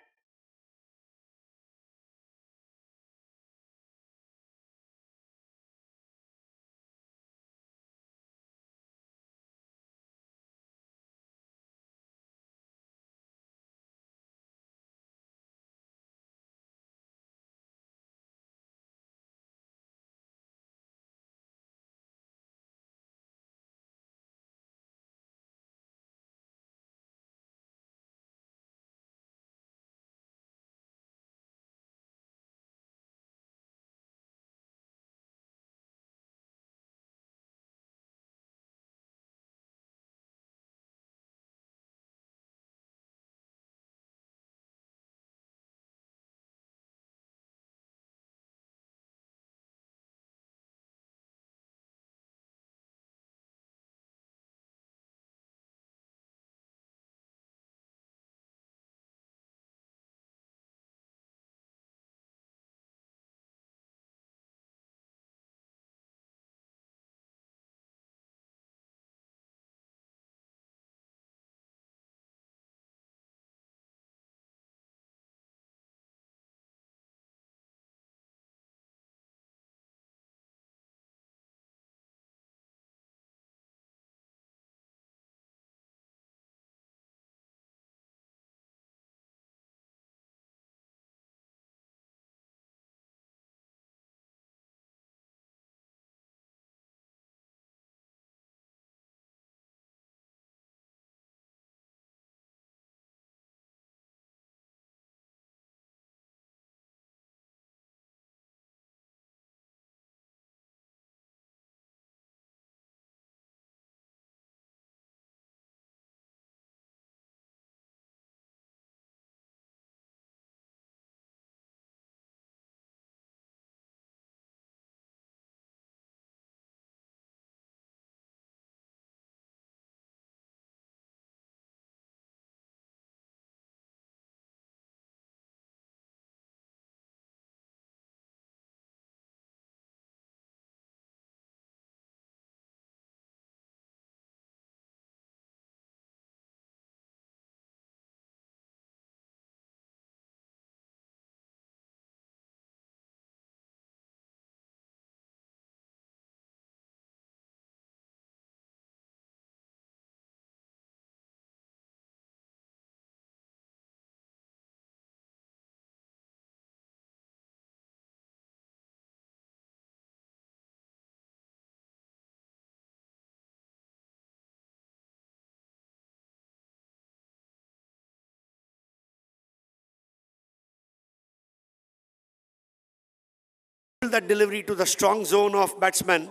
that delivery to the strong zone of batsman.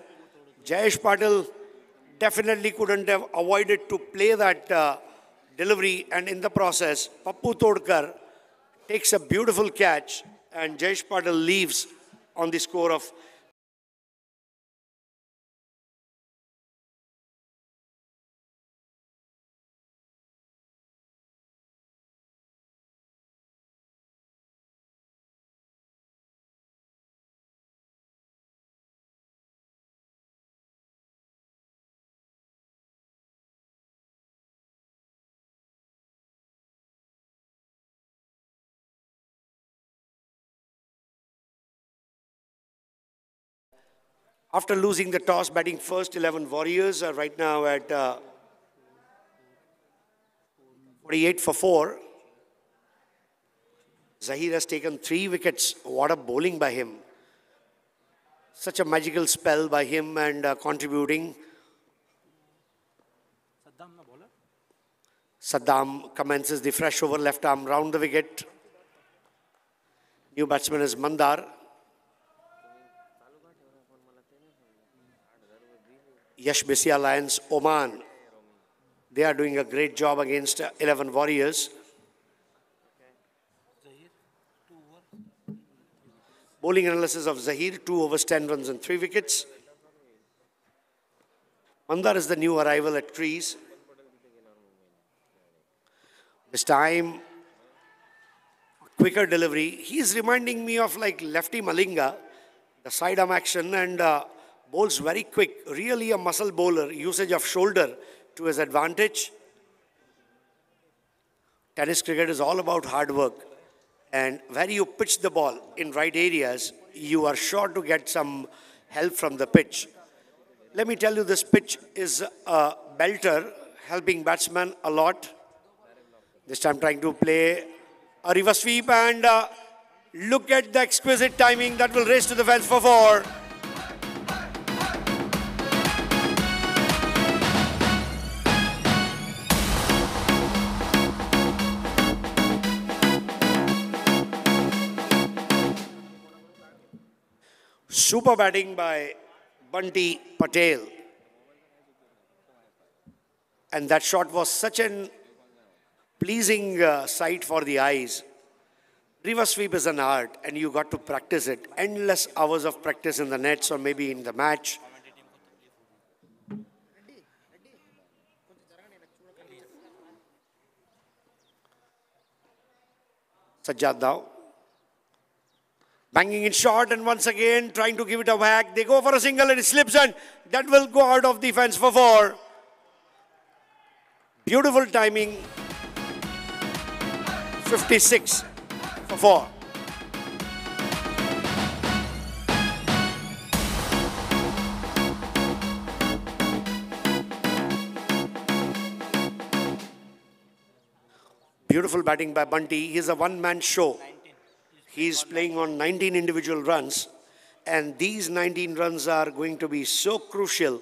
Jayesh Patil definitely couldn't have avoided to play that uh, delivery and in the process, Pappu Todkar takes a beautiful catch and Jayesh Patil leaves on the score of After losing the toss, batting first, 11 Warriors are right now at uh, 48 for 4. Zahir has taken three wickets. What a bowling by him. Such a magical spell by him and uh, contributing. Saddam commences the fresh over left arm round the wicket. New batsman is Mandar. Yashbisi Alliance, Oman. They are doing a great job against 11 Warriors. Bowling analysis of Zahir, 2 overs, 10 runs and 3 wickets. Mandar is the new arrival at trees. This time, quicker delivery. He's reminding me of like lefty Malinga, the side arm action and uh, Bowls very quick, really a muscle bowler, usage of shoulder to his advantage. Tennis cricket is all about hard work. And where you pitch the ball in right areas, you are sure to get some help from the pitch. Let me tell you, this pitch is a belter, helping batsman a lot. This time trying to play a reverse sweep and uh, look at the exquisite timing that will race to the fence for four. Super batting by Bunty Patel. And that shot was such an pleasing uh, sight for the eyes. River sweep is an art and you got to practice it. Endless hours of practice in the nets or maybe in the match. Sajjad banging it short and once again trying to give it a whack. They go for a single and it slips and that will go out of defense for four. Beautiful timing. 56 for four. Beautiful batting by Bunty. He's a one-man show. He's playing on 19 individual runs, and these 19 runs are going to be so crucial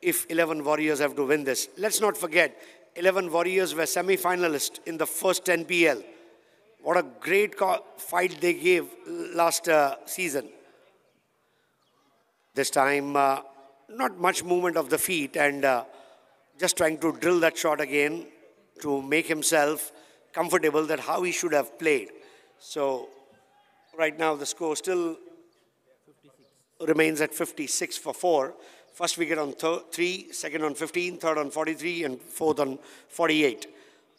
if 11 Warriors have to win this. Let's not forget, 11 Warriors were semi-finalists in the first NPL. What a great fight they gave last uh, season. This time, uh, not much movement of the feet and uh, just trying to drill that shot again to make himself comfortable that how he should have played. So Right now, the score still 56. remains at 56 for four. First wicket on three, second on 15, third on 43, and fourth on 48.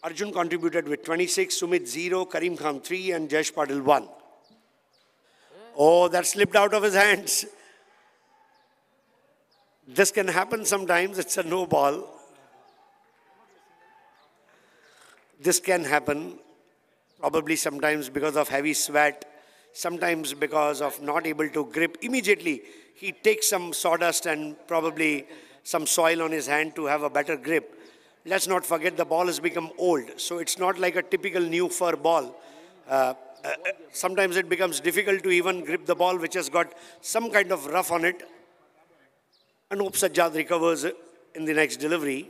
Arjun contributed with 26, Sumit 0, Karim Khan 3, and Jesh Patil 1. Oh, that slipped out of his hands. This can happen sometimes. It's a no ball. This can happen probably sometimes because of heavy sweat sometimes because of not able to grip immediately, he takes some sawdust and probably some soil on his hand to have a better grip. Let's not forget the ball has become old, so it's not like a typical new fur ball. Uh, uh, sometimes it becomes difficult to even grip the ball which has got some kind of rough on it. And Hope Sajjad recovers in the next delivery.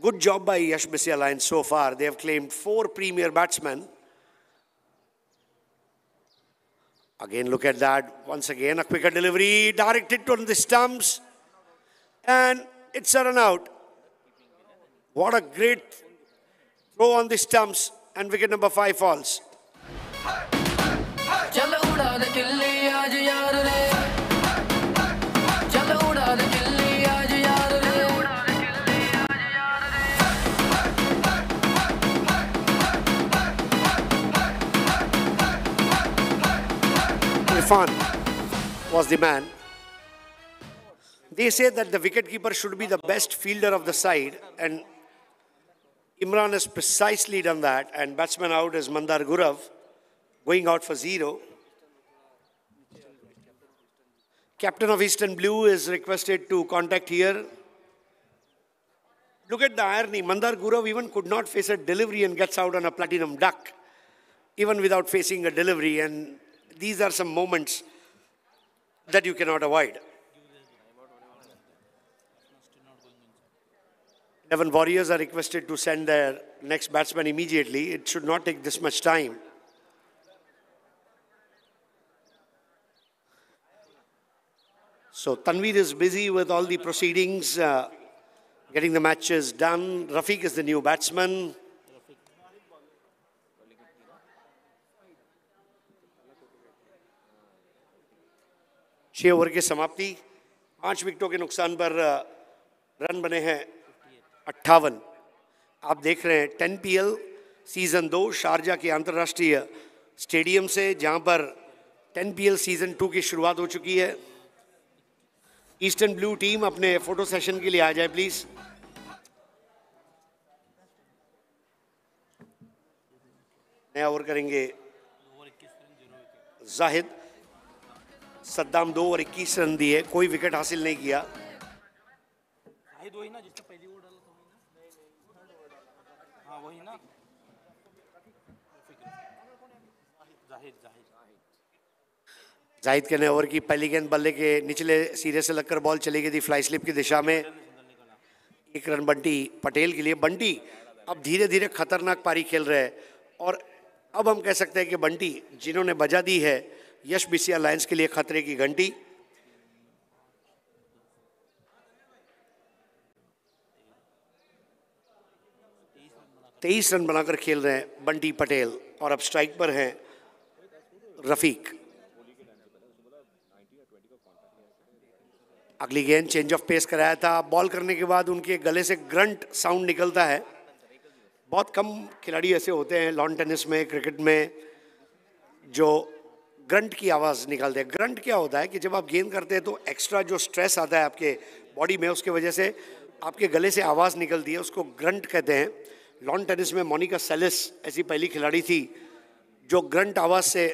Good job by Yash Alliance so far. They have claimed four premier batsmen. Again, look at that. Once again, a quicker delivery directed on the stumps. And it's a run out. What a great throw on the stumps. And wicket number five falls. Irfan was the man. They say that the wicketkeeper should be the best fielder of the side and Imran has precisely done that and batsman out is Mandar Gurav going out for zero. Captain of Eastern Blue is requested to contact here. Look at the irony. Mandar Gurav even could not face a delivery and gets out on a platinum duck even without facing a delivery and these are some moments that you cannot avoid. Eleven Warriors are requested to send their next batsman immediately. It should not take this much time. So Tanvir is busy with all the proceedings, uh, getting the matches done. Rafiq is the new batsman. छः over की समाप्ति पाँच विकेटों के नुकसान पर run बने हैं अट्ठावन आप देख रहे हैं टेन पी एल सीज़न दो शारजा के अंतर्राष्ट्रीय स्टेडियम से जहां पर ten P L season two की शुरुआत हो चुकी है ईस्टर्न ब्लू टीम अपने फोटो सेशन के लिए आ जाए प्लीज़ नया ओवर करेंगे जाहिद सद्दाम दो और 21 रन दिए कोई विकेट हासिल नहीं किया हाँ, जाहिद के ने ओवर की पहली गेंद बल्ले के निचले सिरे से लगकर बॉल चली गई थी फ्लाई स्लिप की दिशा में एक रन बंटी पटेल के लिए बंटी अब धीरे धीरे खतरनाक पारी खेल रहे हैं और अब हम कह सकते हैं कि बंटी जिन्होंने बजा दी है यश बीसी अलायंस के लिए खतरे की घंटी तेईस रन बनाकर खेल रहे हैं बंटी पटेल और अब स्ट्राइक पर हैं रफीक अगली गेंद चेंज ऑफ पेस कराया था बॉल करने के बाद उनके गले से ग्रंट साउंड निकलता है बहुत कम खिलाड़ी ऐसे होते हैं लॉन टेनिस में क्रिकेट में जो ग्रंट की आवाज़ निकालते हैं ग्रंट क्या होता है कि जब आप गेन करते हैं तो एक्स्ट्रा जो स्ट्रेस आता है आपके बॉडी में उसके वजह से आपके गले से आवाज़ निकलती है उसको ग्रंट कहते हैं लॉन टेनिस में मोनिका सेलिस ऐसी पहली खिलाड़ी थी जो ग्रंट आवाज़ से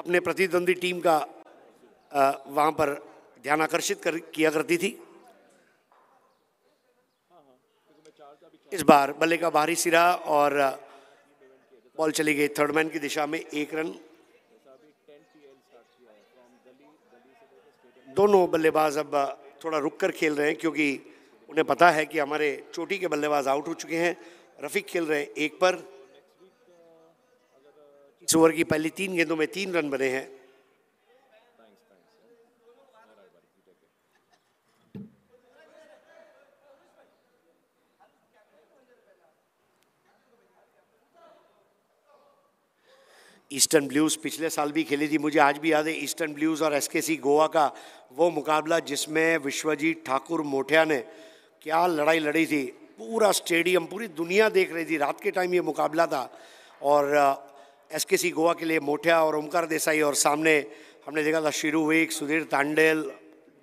अपने प्रतिद्वंदी टीम का वहाँ पर ध्यान आकर्षित कर किया करती थी इस बार बल्ले का बाहरी सिरा और बॉल चली गई थर्ड मैन की दिशा में एक रन दोनों बल्लेबाज अब थोड़ा रुक कर खेल रहे हैं क्योंकि उन्हें पता है कि हमारे चोटी के बल्लेबाज आउट हो चुके हैं रफीक खेल रहे हैं एक पर इस ओवर की पहली तीन गेंदों में तीन रन बने हैं ईस्टर्न ब्लूज़ पिछले साल भी खेली थी मुझे आज भी याद है ईस्टर्न ब्लूज़ और एसकेसी गोवा का वो मुकाबला जिसमें विश्वजीत ठाकुर मोठिया ने क्या लड़ाई लड़ी थी पूरा स्टेडियम पूरी दुनिया देख रही थी रात के टाइम ये मुकाबला था और एसकेसी uh, गोवा के लिए मोठिया और ओमकार देसाई और सामने हमने देखा था शिरू वेग सुधीर तांडेल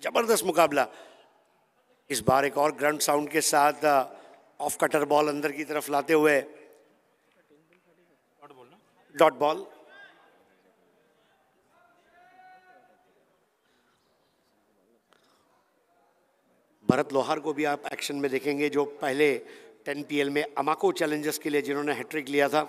ज़बरदस्त मुकाबला इस बार एक और ग्रंट साउंड के साथ ऑफ कटर बॉल अंदर की तरफ लाते हुए डॉट बॉल भरत लोहार को भी आप एक्शन में देखेंगे जो पहले 10 पीएल में अमाको चैलेंजर्स के लिए जिन्होंने हैट्रिक लिया था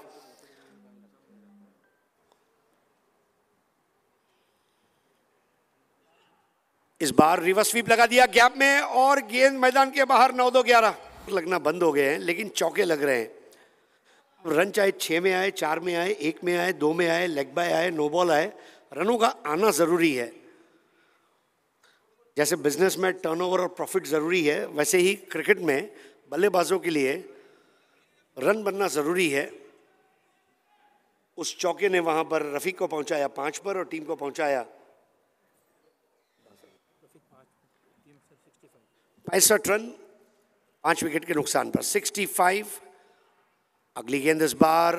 इस बार रिवर्स स्वीप लगा दिया गैप में और गेंद मैदान के बाहर नौ दो ग्यारह लगना बंद हो गए हैं लेकिन चौके लग रहे हैं रन चाहे छः में आए चार में आए एक में आए दो में आए लेग बाय आए नो बॉल आए रनों का आना ज़रूरी है जैसे बिजनेस में टर्नओवर और प्रॉफिट ज़रूरी है वैसे ही क्रिकेट में बल्लेबाजों के लिए रन बनना ज़रूरी है उस चौके ने वहाँ पर रफ़ीक को पहुँचाया पाँच पर और टीम को पहुँचाया पैंसठ रन पाँच विकेट के नुकसान पर 65 अगली गेंद इस बार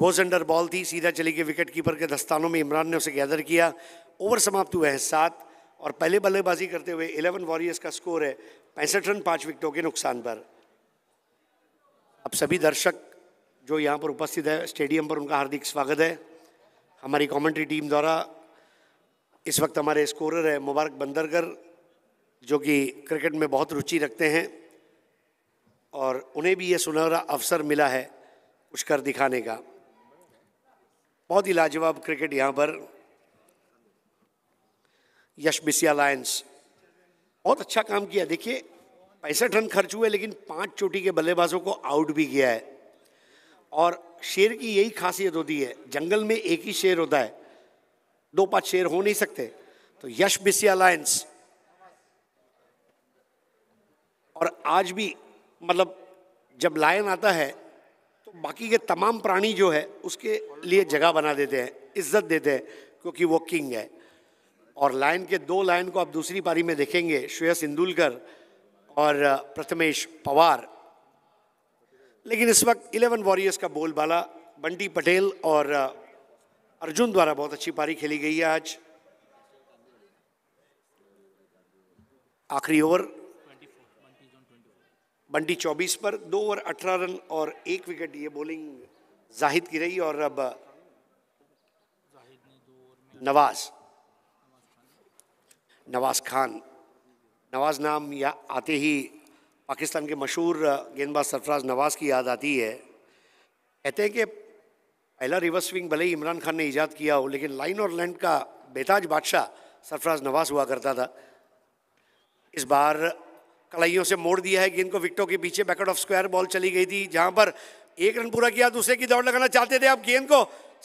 गोज अंडर बॉल थी सीधा चली गई विकेट कीपर के दस्तानों में इमरान ने उसे गैदर किया ओवर समाप्त हुए हैं सात और पहले बल्लेबाजी करते हुए 11 वॉरियर्स का स्कोर है पैंसठ रन पाँच विकेटों के नुकसान पर अब सभी दर्शक जो यहाँ पर उपस्थित है स्टेडियम पर उनका हार्दिक स्वागत है हमारी कमेंट्री टीम द्वारा इस वक्त हमारे स्कोरर है मुबारक बंदरकर जो कि क्रिकेट में बहुत रुचि रखते हैं और उन्हें भी ये सुनहरा अवसर मिला है कुछ कर दिखाने का बहुत ही लाजवाब क्रिकेट यहाँ पर यशबिसी अलायंस बहुत अच्छा काम किया देखिए पैंसठ रन खर्च हुए लेकिन पांच चोटी के बल्लेबाजों को आउट भी किया है और शेर की यही खासियत होती है जंगल में एक ही शेर होता है दो पांच शेर हो नहीं सकते तो यश बिसी अलायंस और आज भी मतलब जब लायन आता है तो बाकी के तमाम प्राणी जो है उसके लिए जगह बना देते हैं इज्जत देते हैं क्योंकि वो किंग है और लाइन के दो लाइन को आप दूसरी पारी में देखेंगे श्रेयस इंदुलकर और प्रथमेश पवार लेकिन इस वक्त इलेवन वॉरियर्स का बोलबाला बंटी पटेल और अर्जुन द्वारा बहुत अच्छी पारी खेली गई है आज आखिरी ओवर बंटी 24 पर दो ओवर 18 रन और एक विकेट ये बॉलिंग जाहिद की रही और अब नवाज़ नवाज़ खान नवाज़ नाम या आते ही पाकिस्तान के मशहूर गेंदबाज सरफराज नवाज़ की याद आती है कहते हैं कि पहला रिवर्स स्विंग भले ही इमरान खान ने ईजाद किया हो लेकिन लाइन और लैंड का बेताज बादशाह सरफराज नवाज़ हुआ करता था इस बार कलाइयों से मोड़ दिया है गेंद को विकटों के पीछे बैकेट ऑफ स्क्वायर बॉल चली गई थी जहां पर एक रन पूरा किया दूसरे की दौड़ लगाना चाहते थे आप गेंद को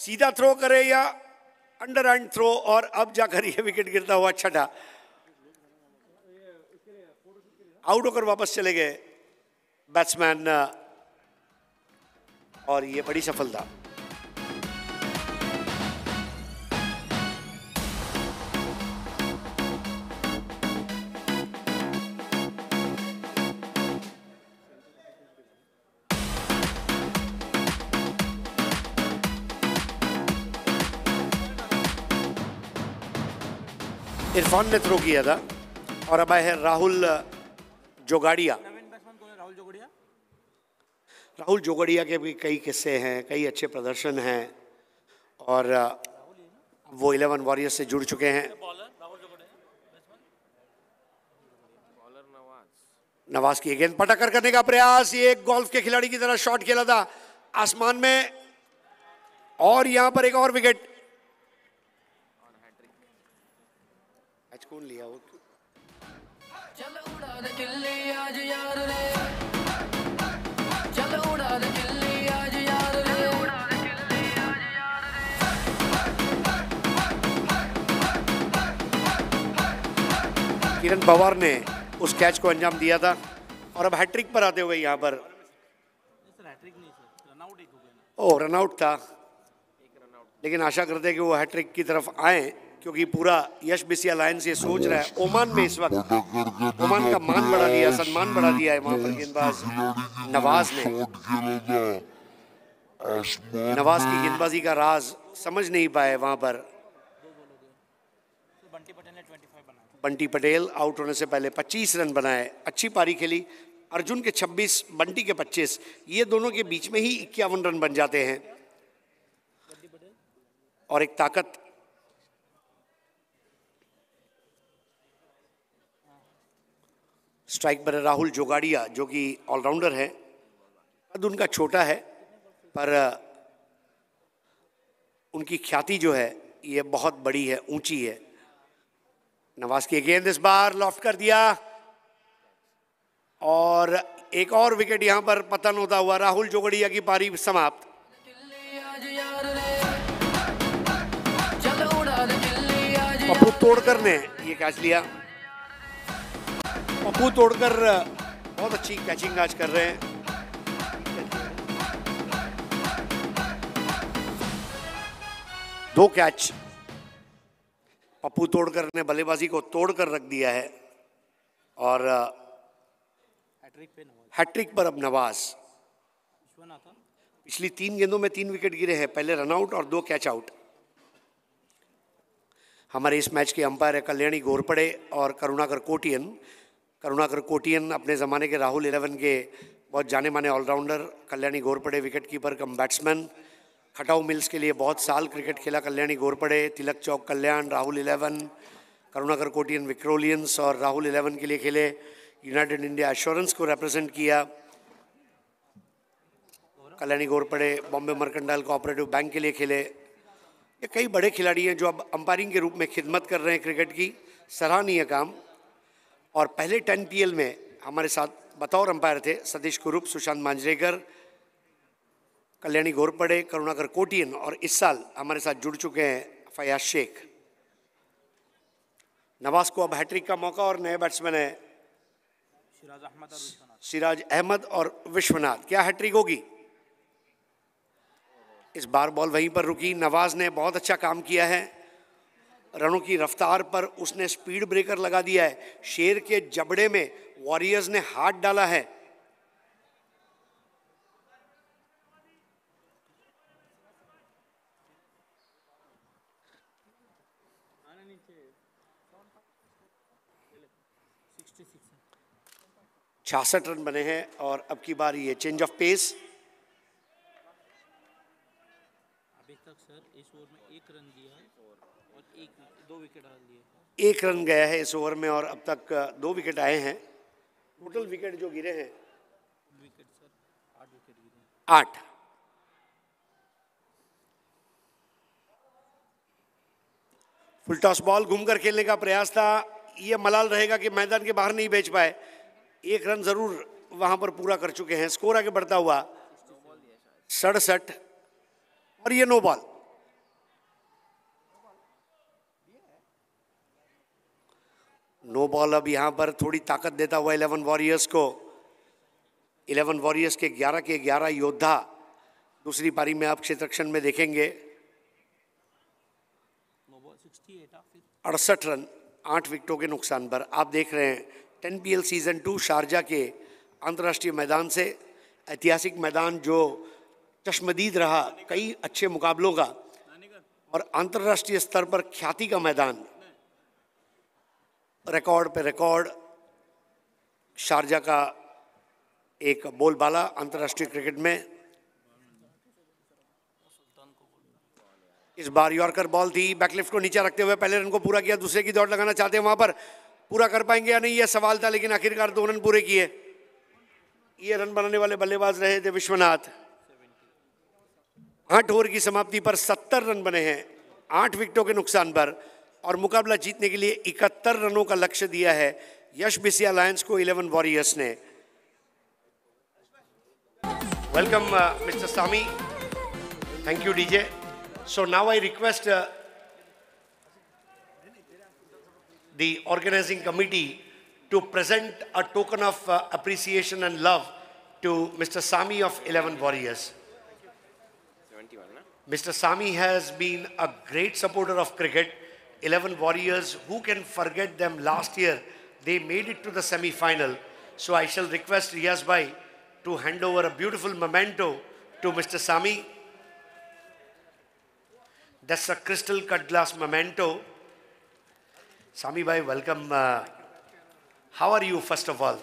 सीधा थ्रो करें या अंडर एंड थ्रो और अब जाकर यह विकेट गिरता हुआ छठा आउट होकर वापस चले गए बैट्समैन और ये बड़ी सफलता इरफान ने थ्रो किया था और अब आए हैं राहुल जोगाड़िया राहुल जोगड़िया के भी कई किस्से हैं कई अच्छे प्रदर्शन हैं और वो इलेवन वॉरियर्स से जुड़ चुके हैं नवाज की गेंद पटक करने का प्रयास ये एक गोल्फ के खिलाड़ी की तरह शॉट खेला था आसमान में और यहां पर एक और विकेट कौन लिया वो किरण पवार ने उस कैच को अंजाम दिया था और अब हैट्रिक पर आते हुए यहाँ पर ओ रनआउट था लेकिन आशा करते हैं कि वो हैट्रिक की तरफ आए क्योंकि पूरा यश बी अलायंस ये सोच रहा है ओमान में इस वक्त ओमान का मान बढ़ा दिया सम्मान बढ़ा दिया है वहां पर गेंदबाज नवाज ने नवाज की गेंदबाजी का राज समझ नहीं पाए वहां पर बंटी पटेल आउट होने से पहले 25 रन बनाए अच्छी पारी खेली अर्जुन के 26 बंटी के 25 ये दोनों के बीच में ही इक्यावन रन बन जाते हैं और एक ताकत स्ट्राइक पर राहुल जोगाड़िया जो कि ऑलराउंडर है कद उनका छोटा है पर उनकी ख्याति जो है ये बहुत बड़ी है ऊंची है नवाज की गेंद इस बार लॉफ्ट कर दिया और एक और विकेट यहां पर पतन होता हुआ राहुल जोगड़िया की पारी समाप्त पप्पू तोड़कर ने ये कैच लिया मुंह तोड़कर बहुत अच्छी कैचिंग आज कर रहे हैं दो कैच पप्पू तोड़कर ने बल्लेबाजी को तोड़कर रख दिया है और हैट्रिक पर अब नवाज पिछली तीन गेंदों में तीन विकेट गिरे हैं पहले रनआउट और दो कैच आउट हमारे इस मैच के अंपायर है कल्याणी गोरपड़े और करुणाकर कोटियन करुणाकर कोटियन अपने ज़माने के राहुल इलेवन के बहुत जाने माने allrounder Kalyani Ghorpade wicket keeper cum batsman Khatau mills के लिए बहुत साल क्रिकेट खेला कल्याणी घोरपड़े तिलक चौक कल्याण राहुल इलेवन करुणाकर कोटियन विक्रोलियंस और राहुल इलेवन के लिए खेले यूनाइटेड इंडिया एश्योरेंस को रिप्रेजेंट किया Kalyani Ghorpade Bombay mercantile cooperative bank के लिए खेले ये कई बड़े खिलाड़ी हैं जो अब अंपायरिंग के रूप में खिदमत कर रहे हैं क्रिकेट की सराहनीय काम और पहले टेन पी में हमारे साथ बतौर अंपायर थे सतीश कुरूप सुशांत मांजरेकर कल्याणी घोरपड़े करुणाकर कोटियन और इस साल हमारे साथ जुड़ चुके हैं फयाज शेख नवाज को अब हैट्रिक का मौका और नए बैट्समैन है सिराज अहमद और विश्वनाथ क्या हैट्रिक होगी इस बार बॉल वहीं पर रुकी नवाज ने बहुत अच्छा काम किया है रनों की रफ्तार पर उसने स्पीड ब्रेकर लगा दिया है शेर के जबड़े में वॉरियर्स ने हाथ डाला है छियासठ रन बने हैं और अब की बार ये चेंज ऑफ पेस एक रन गया है इस ओवर में और अब तक दो विकेट आए हैं टोटल विकेट जो गिरे हैं आठ फुल टॉस बॉल घूमकर खेलने का प्रयास था यह मलाल रहेगा कि मैदान के बाहर नहीं बेच पाए एक रन जरूर वहां पर पूरा कर चुके हैं स्कोर आगे बढ़ता हुआ सड़सठ और ये नो बॉल नो बॉल अब यहाँ पर थोड़ी ताकत देता हुआ इलेवन वॉरियर्स को इलेवन वॉरियर्स के ग्यारह के ग्यारह योद्धा दूसरी पारी में आप क्षेत्रक्षण में देखेंगे अड़सठ रन आठ विकेटों के नुकसान पर आप देख रहे हैं ten P season two Sharjah के अंतर्राष्ट्रीय मैदान से ऐतिहासिक मैदान जो चश्मदीद रहा कई अच्छे मुकाबलों का और अंतर्राष्ट्रीय स्तर पर ख्याति का मैदान रिकॉर्ड पे रिकॉर्ड शारजा का एक बोलबाला अंतर्राष्ट्रीय क्रिकेट में इस बार यॉर्कर बॉल थी बैकलिफ्ट को नीचे रखते हुए पहले रन को पूरा किया दूसरे की दौड़ लगाना चाहते हैं वहां पर पूरा कर पाएंगे या नहीं यह सवाल था लेकिन आखिरकार दो रन पूरे किए ये रन बनाने वाले बल्लेबाज रहे थे विश्वनाथ आठ ओवर की समाप्ति पर सत्तर रन बने हैं आठ विकेटों के नुकसान पर और मुकाबला जीतने के लिए इकहत्तर रनों का लक्ष्य दिया है यश बीसी लायंस को इलेवन वॉरियर्स ने welcome uh, mister Sami thank you DJ so now I request the organising committee to present a token of appreciation and love to mister Sami of Eleven Warriors mister Sami has been a great supporter of cricket 11 Warriors, who can forget them last year? They made it to the semi-final. So I shall request Riyaz Bhai to hand over a beautiful memento to Mr. Sami. That's a crystal cut glass memento. Sami Bhai, welcome. Uh, how are you, first of all?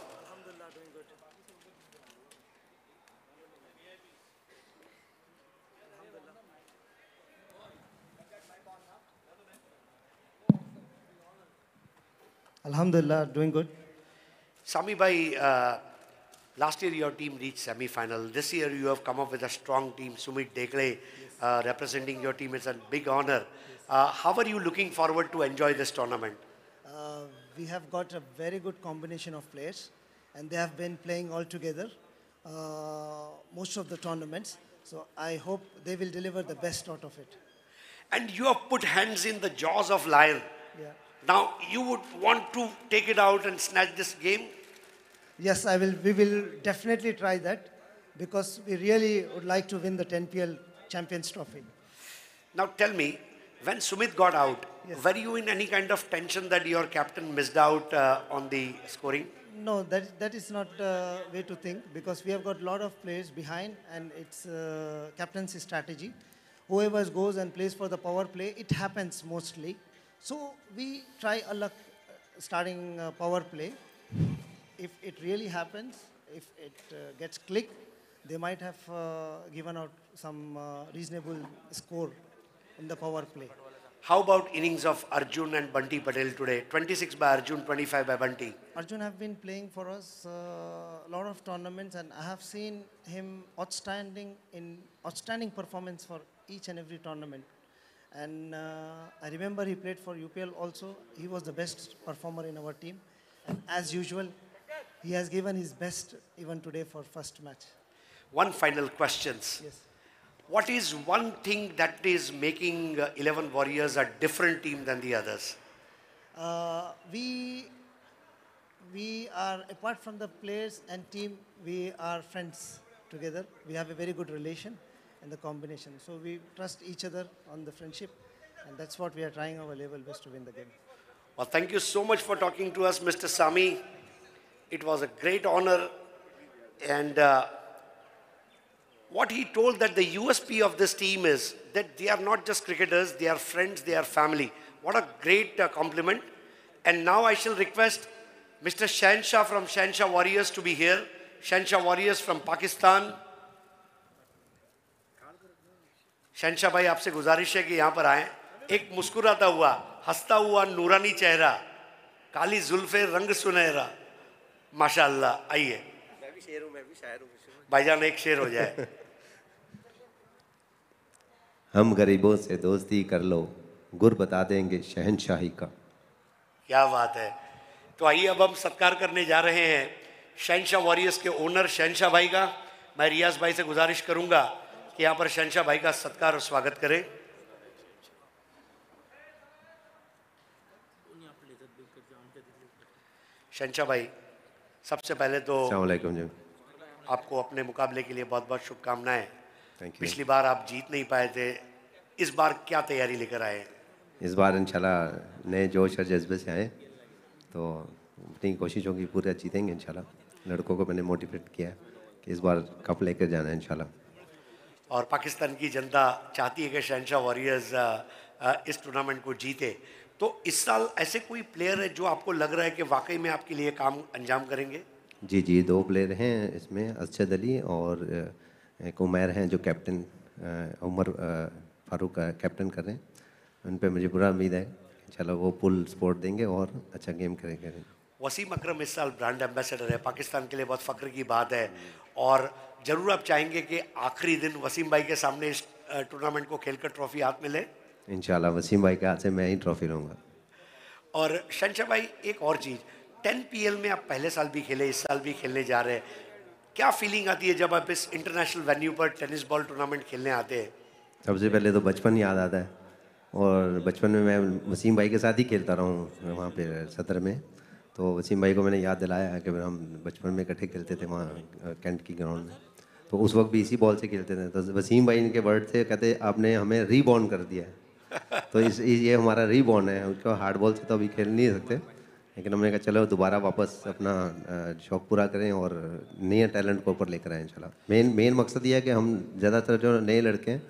Alhamdulillah, doing good. Sami Bhai, uh, last year your team reached semi-final. This year you have come up with a strong team. Sumit Dekle yes. uh, representing your team. It's a big honor. Yes. Uh, how are you looking forward to enjoy this tournament? Uh, we have got a very good combination of players and they have been playing all together uh, most of the tournaments. So I hope they will deliver the best out of it. And you have put hands in the jaws of lion. Yeah. Now you would want to take it out and snatch this game? Yes, I will. We will definitely try that because we really would like to win the 10PL Champions Trophy. Now tell me, when Sumit got out, yes. were you in any kind of tension that your captain missed out uh, on the scoring? No, that, that is not uh, way to think because we have got a lot of players behind and it's uh, captaincy strategy. Whoever goes and plays for the power play, it happens mostly. So we try a luck uh, starting a uh, power play. If it really happens, if it uh, gets clicked, they might have uh, given out some uh, reasonable score in the power play. How about innings of Arjun and Bunty Patel today? 26 by Arjun, 25 by Bunty. Arjun have been playing for us uh, a lot of tournaments and I have seen him outstanding in outstanding performance for each and every tournament. And uh, I remember he played for UPL also. He was the best performer in our team. And as usual, he has given his best even today for first match. One final questions. Yes. What is one thing that is making uh, 11 Warriors a different team than the others? Uh, we, we are, apart from the players and team, we are friends together. We have a very good relation and the combination. So we trust each other on the friendship, and that's what we are trying our level best to win the game. Well, thank you so much for talking to us, Mr. Sami. It was a great honor, and uh, what he told that the USP of this team is that they are not just cricketers, they are friends, they are family. What a great uh, compliment. And now I shall request Mr. Shansha from Shansha Warriors to be here. Shansha Warriors from Pakistan. शहनशाह भाई आपसे गुजारिश है कि यहाँ पर आए एक मुस्कुराता हुआ हंसता हुआ नूरानी चेहरा काली जुल्फे रंग सुनहरा माशाल्लाह आइए भाईजान एक शेर हो जाए (laughs) हम गरीबों से दोस्ती कर लो गुर बता देंगे शहनशाही का क्या बात है तो आइए अब हम सत्कार करने जा रहे हैं शहनशाह वॉरियर्स के ओनर शहनशाह भाई का मैं रियाज भाई से गुजारिश करूंगा कि यहां पर शनशाह भाई का सत्कार और स्वागत करें शनशाह भाई सबसे पहले तो आपको अपने मुकाबले के लिए बहुत बहुत शुभकामनाएं पिछली बार आप जीत नहीं पाए थे इस बार क्या तैयारी लेकर आए इस बार इंशाल्लाह नए जोश और जज्बे से आए तो अपनी कोशिश होगी पूरा जीतेंगे इंशाल्लाह लड़कों को मैंने मोटिवेट किया कि इस बार कप लेकर जाना है इंशाल्लाह और पाकिस्तान की जनता चाहती है कि शहनशाह वॉरियर्स इस टूर्नामेंट को जीते तो इस साल ऐसे कोई प्लेयर है जो आपको लग रहा है कि वाकई में आपके लिए काम अंजाम करेंगे जी जी दो प्लेयर हैं इसमें अरशद अली और एक उमैर हैं जो कैप्टन उमर फारूक कैप्टन कर रहे हैं उन पर मुझे पूरा उम्मीद है चलो वो फुल सपोर्ट देंगे और अच्छा गेम करेंगे वसीम अक्रम इस साल ब्रांड एम्बेसडर है पाकिस्तान के लिए बहुत फ़ख्र की बात है और जरूर आप चाहेंगे कि आखिरी दिन वसीम भाई के सामने इस टूर्नामेंट को खेलकर ट्रॉफी हाथ में ले इंशाल्लाह वसीम भाई के हाथ से मैं ही ट्रॉफी लूँगा और शनशा भाई एक और चीज़ टेन पी में आप पहले साल भी खेले इस साल भी खेलने जा रहे हैं क्या फीलिंग आती है जब आप इस इंटरनेशनल वेन्यू पर टेनिस बॉल टूर्नामेंट खेलने आते हैं सबसे पहले तो बचपन याद आता है और बचपन में मैं वसीम भाई के साथ ही खेलता रहा हूँ वहाँ पे सत्र में तो वसीम भाई को मैंने याद दिलाया कि हम बचपन में इकट्ठे खेलते थे वहाँ कैंट की ग्राउंड में तो उस वक्त भी इसी बॉल से खेलते थे तो वसीम भाई इनके वर्ड थे कहते आपने हमें रीबॉर्न कर दिया है (laughs) तो इस ये हमारा रीबॉर्न है उसको हार्ड बॉल से तो अभी खेल नहीं सकते लेकिन हमने कहा चलो दोबारा वापस अपना शौक पूरा करें और नए टैलेंट को ऊपर लेकर आए इंशाल्लाह मेन मेन मकसद ये है कि हम ज़्यादातर जो नए लड़के हैं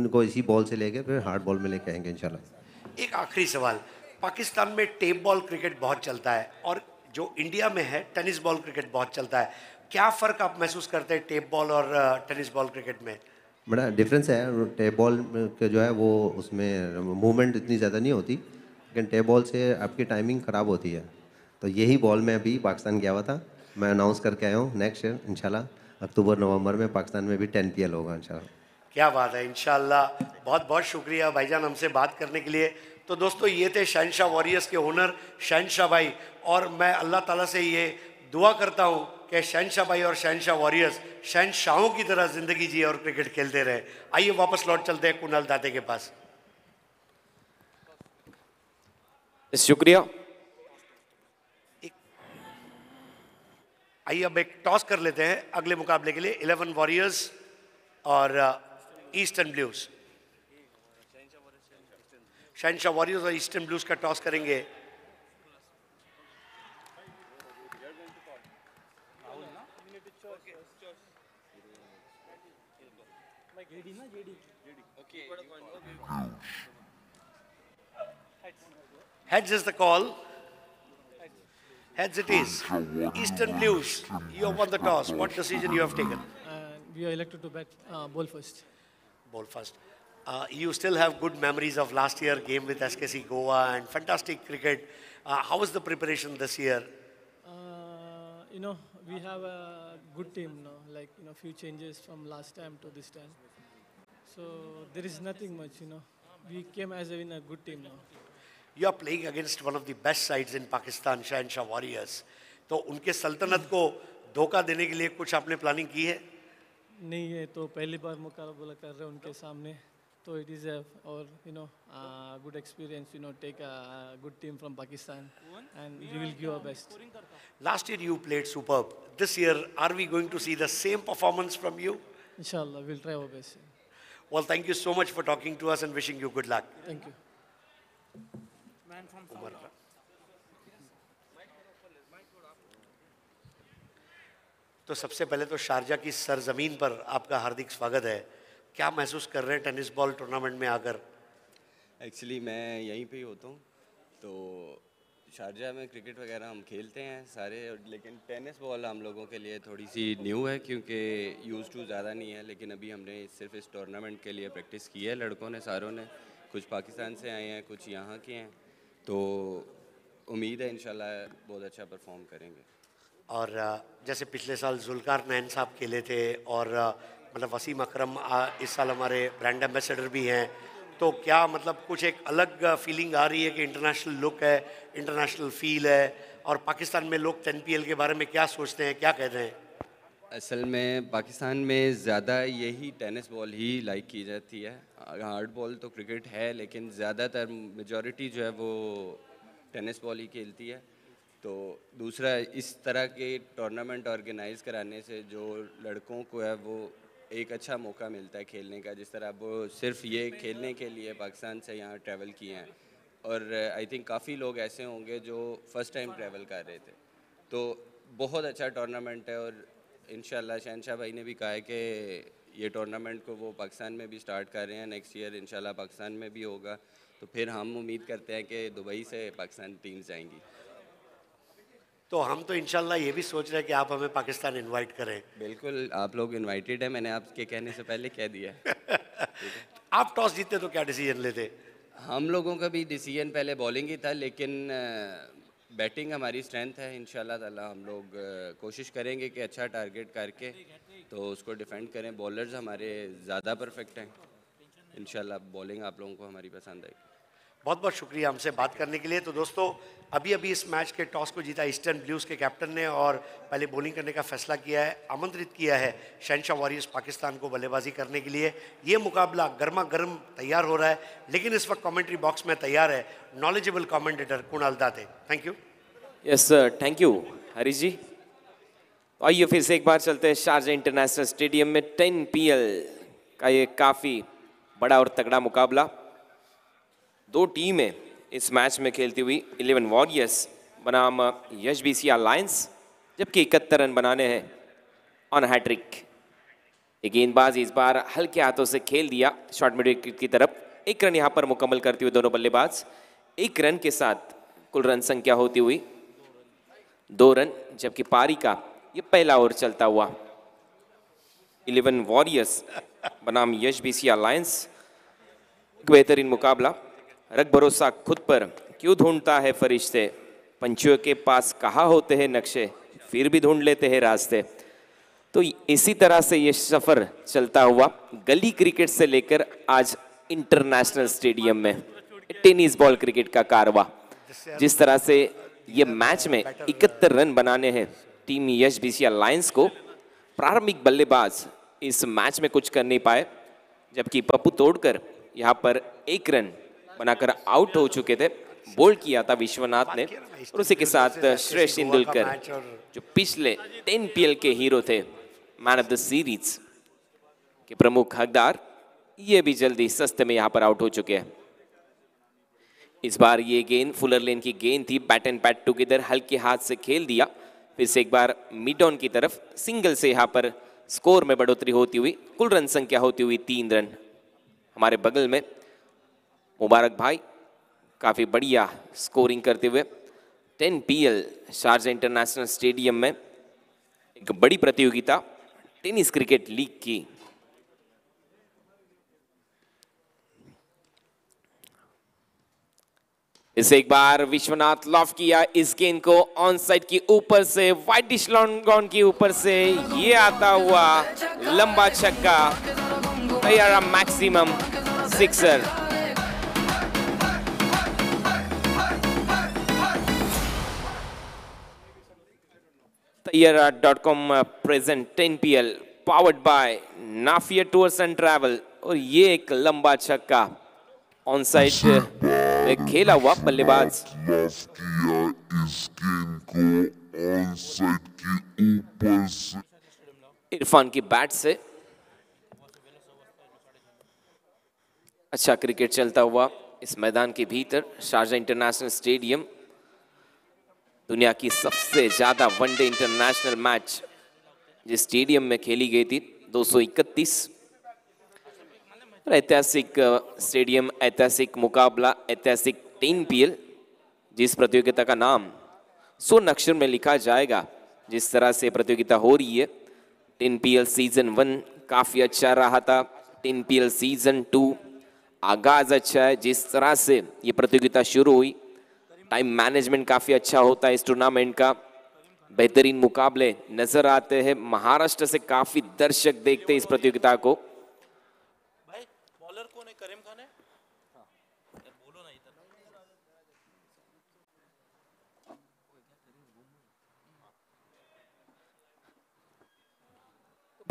उनको इसी बॉल से लेके फिर हार्ड बॉल में लेके आएंगे इंशाल्लाह एक आखिरी सवाल पाकिस्तान में टेप बॉल क्रिकेट बहुत चलता है और जो इंडिया में है टेनिस बॉल क्रिकेट बहुत चलता है क्या फ़र्क आप महसूस करते हैं टेप बॉल और टेनिस बॉल क्रिकेट में बड़ा डिफरेंस है टेप बॉल के जो है वो उसमें मूवमेंट इतनी ज़्यादा नहीं होती लेकिन टेप बॉल से आपकी टाइमिंग ख़राब होती है तो यही बॉल मैं अभी पाकिस्तान गया हुआ था मैं अनाउंस करके आया हूँ नेक्स्ट ईयर इनशाला अक्टूबर नवंबर में पाकिस्तान में भी टेन पी होगा इनशाला क्या बात है इनशाला बहुत बहुत शुक्रिया भाईजान हमसे बात करने के लिए तो दोस्तों ये थे शहनशाह वॉरियर्स के ओनर शहनशाह भाई और मैं अल्लाह ताला से ये दुआ करता हूँ कि शहनशाह भाई और शहनशाह वॉरियर्स शहनशाहों की तरह जिंदगी जिए और क्रिकेट खेलते रहे आइए वापस लौट चलते हैं कुणाल दाते के पास शुक्रिया आइए अब एक टॉस कर लेते हैं अगले मुकाबले के लिए इलेवन वॉरियर्स और ईस्टर्न ब्लूज शहनशाह वॉरियर्स और ईस्टर्न ब्लूज का टॉस करेंगे Heads is the call. Heads it is. Eastern Blues, you have won the toss. What decision you have taken? Uh, we are elected to bat uh, ball first. Ball first. Uh, you still have good memories of last year game with SKC Goa and fantastic cricket. Uh, how was the preparation this year? Uh, you know, we have a good team now. Like you know, few changes from last time to this time. So there is nothing much. You know, we came as a, in a good team now. You are playing against one of the best sides in Pakistan Shahenshah Warriors तो उनके सल्तनत को धोखा देने के लिए कुछ आपने प्लानिंग की है नहीं ये तो पहली बार मुकाबला कर रहे हैं उनके सामने तो इट इज़ और you know good experience you know take a good team from Pakistan and we will give our best last year you played superb this year are we going to see the same performance from you inshallah we'll try our best well thank you so much for talking to us and wishing you good luck thank you man from तो सबसे पहले तो Sharjah की सरजमीन पर आपका हार्दिक स्वागत है क्या महसूस कर रहे हैं टेनिस बॉल टूर्नामेंट में आकर एक्चुअली मैं यहीं पे ही होता हूँ तो शारजा में क्रिकेट वगैरह हम खेलते हैं सारे लेकिन टेनिस बॉल हम लोगों के लिए थोड़ी सी न्यू है क्योंकि यूज़ टू ज़्यादा नहीं है लेकिन अभी हमने सिर्फ इस टूर्नामेंट के लिए प्रैक्टिस की है लड़कों ने सारों ने कुछ पाकिस्तान से आए हैं कुछ यहाँ के हैं तो उम्मीद है इन बहुत अच्छा परफॉर्म करेंगे और जैसे पिछले साल जुल्कार नैन साहब खेले थे और मतलब वसीम अकरम इस साल हमारे ब्रांड एम्बेसडर भी हैं तो क्या मतलब कुछ एक अलग फीलिंग आ रही है कि इंटरनेशनल लुक है इंटरनेशनल फील है और पाकिस्तान में लोग टेन के बारे में क्या सोचते हैं क्या कहते हैं असल में पाकिस्तान में ज़्यादा यही टेनिस बॉल ही लाइक की जाती है हार्ड बॉल तो क्रिकेट है लेकिन ज़्यादातर मेजॉरिटी जो है वो टेनिस बॉल ही खेलती है तो दूसरा इस तरह के टूर्नामेंट ऑर्गेनाइज कराने से जो लड़कों को है वो एक अच्छा मौका मिलता है खेलने का जिस तरह वो सिर्फ ये खेलने के लिए पाकिस्तान से यहाँ ट्रैवल किए हैं और आई थिंक काफ़ी लोग ऐसे होंगे जो फर्स्ट टाइम ट्रैवल कर रहे थे तो बहुत अच्छा टूर्नामेंट है और इन शहनशाह भाई ने भी कहा है कि ये टूर्नामेंट को वो पाकिस्तान में भी स्टार्ट कर रहे हैं नेक्स्ट ईयर इन पाकिस्तान में भी होगा तो फिर हम उम्मीद करते हैं कि दुबई से पाकिस्तान टीम जाएंगी तो हम तो इनशाला ये भी सोच रहे हैं कि आप हमें पाकिस्तान इनवाइट करें बिल्कुल आप लोग इनवाइटेड हैं मैंने आपके कहने से पहले कह दिया है (laughs) आप टॉस जीतते तो क्या डिसीजन लेते हम लोगों का भी डिसीजन पहले बॉलिंग ही था लेकिन बैटिंग हमारी स्ट्रेंथ है इन ताला हम लोग कोशिश करेंगे कि अच्छा टारगेट करके तो उसको डिफेंड करें बॉलर्स हमारे ज़्यादा परफेक्ट हैं इन बॉलिंग आप लोगों को हमारी पसंद आएगी बहुत बहुत शुक्रिया हमसे बात करने के लिए तो दोस्तों अभी अभी इस मैच के टॉस को जीता ईस्टर्न ब्लूज़ के कैप्टन ने और पहले बॉलिंग करने का फैसला किया है आमंत्रित किया है शहनशाह वॉरियर्स पाकिस्तान को बल्लेबाजी करने के लिए ये मुकाबला गर्मा गर्म तैयार हो रहा है लेकिन इस वक्त कमेंट्री बॉक्स में तैयार है knowledgeable commentator Kunal Date thank you yes sir thank you Harish ji आइए फिर से एक बार चलते हैं शारजा इंटरनेशनल स्टेडियम में टेन पी का ये काफ़ी बड़ा और तगड़ा मुकाबला दो टीमें इस मैच में खेलती हुई इलेवन वॉरियर्स बनाम यश बी सी अलायंस जबकि इकहत्तर रन बनाने हैं ऑन हैट्रिक गेंदबाज इस बार हल्के हाथों से खेल दिया शॉर्ट मिड विकेट की तरफ एक रन यहाँ पर मुकम्मल करते हुए दोनों बल्लेबाज एक रन के साथ कुल रन संख्या होती हुई दो रन जबकि पारी का ये पहला ओवर चलता हुआ इलेवन वॉरियर्स बनाम यश बी सी अलायंस बेहतरीन मुकाबला रख भरोसा खुद पर क्यों ढूंढता है फरिश्ते पंछियों के पास कहाँ होते हैं नक्शे फिर भी ढूंढ लेते हैं रास्ते तो इसी तरह से ये सफ़र चलता हुआ गली क्रिकेट से लेकर आज इंटरनेशनल स्टेडियम में टेनिस बॉल क्रिकेट का कारवा जिस तरह से ये मैच में इकहत्तर रन बनाने हैं टीम यश बीसी अलायंस को प्रारंभिक बल्लेबाज इस मैच में कुछ कर नहीं पाए जबकि पप्पू तोड़कर यहाँ पर एक रन बनाकर आउट हो चुके थे बोल किया था विश्वनाथ ने और उसी के साथ श्रेयस तेंदुलकर जो पिछले टेन पी के हीरो थे मैन ऑफ द सीरीज के प्रमुख हकदार ये भी जल्दी सस्ते में यहां पर आउट हो चुके हैं इस बार ये गेंद फुलर लेन की गेंद थी बैट एंड बैट टुगेदर हल्के हाथ से खेल दिया फिर से एक बार मिड ऑन की तरफ सिंगल से यहाँ पर स्कोर में बढ़ोतरी होती हुई कुल रन संख्या होती हुई तीन रन हमारे बगल में मुबारक भाई काफ़ी बढ़िया स्कोरिंग करते हुए ten PL Sharjah international stadium में एक बड़ी प्रतियोगिता टेनिस क्रिकेट लीग की इसे एक बार विश्वनाथ लॉफ किया इस गेंद को ऑन साइड के ऊपर से व्हाइट डिश लॉन्ग के ऊपर से ये आता हुआ लंबा छक्का तैयारा maximum sixer Player.com uh, present 10 PL powered by Nafia Tours and Travel और ये एक लंबा छक्का ऑन साइड में खेला हुआ बल्लेबाज इरफान की बैट से अच्छा क्रिकेट चलता हुआ इस मैदान के भीतर शारजा इंटरनेशनल स्टेडियम दुनिया की सबसे ज़्यादा वनडे इंटरनेशनल मैच जिस स्टेडियम में खेली गई थी 231 ऐतिहासिक स्टेडियम ऐतिहासिक मुकाबला ऐतिहासिक टीम पीएल जिस प्रतियोगिता का नाम सो नक्शर में लिखा जाएगा जिस तरह से प्रतियोगिता हो रही है टीन पीएल सीजन वन काफ़ी अच्छा रहा था टीन पीएल सीजन टू आगाज़ अच्छा है जिस तरह से ये प्रतियोगिता शुरू हुई टाइम मैनेजमेंट काफ़ी अच्छा होता है इस टूर्नामेंट का बेहतरीन मुकाबले नज़र आते हैं महाराष्ट्र से काफ़ी दर्शक देखते इस प्रतियोगिता को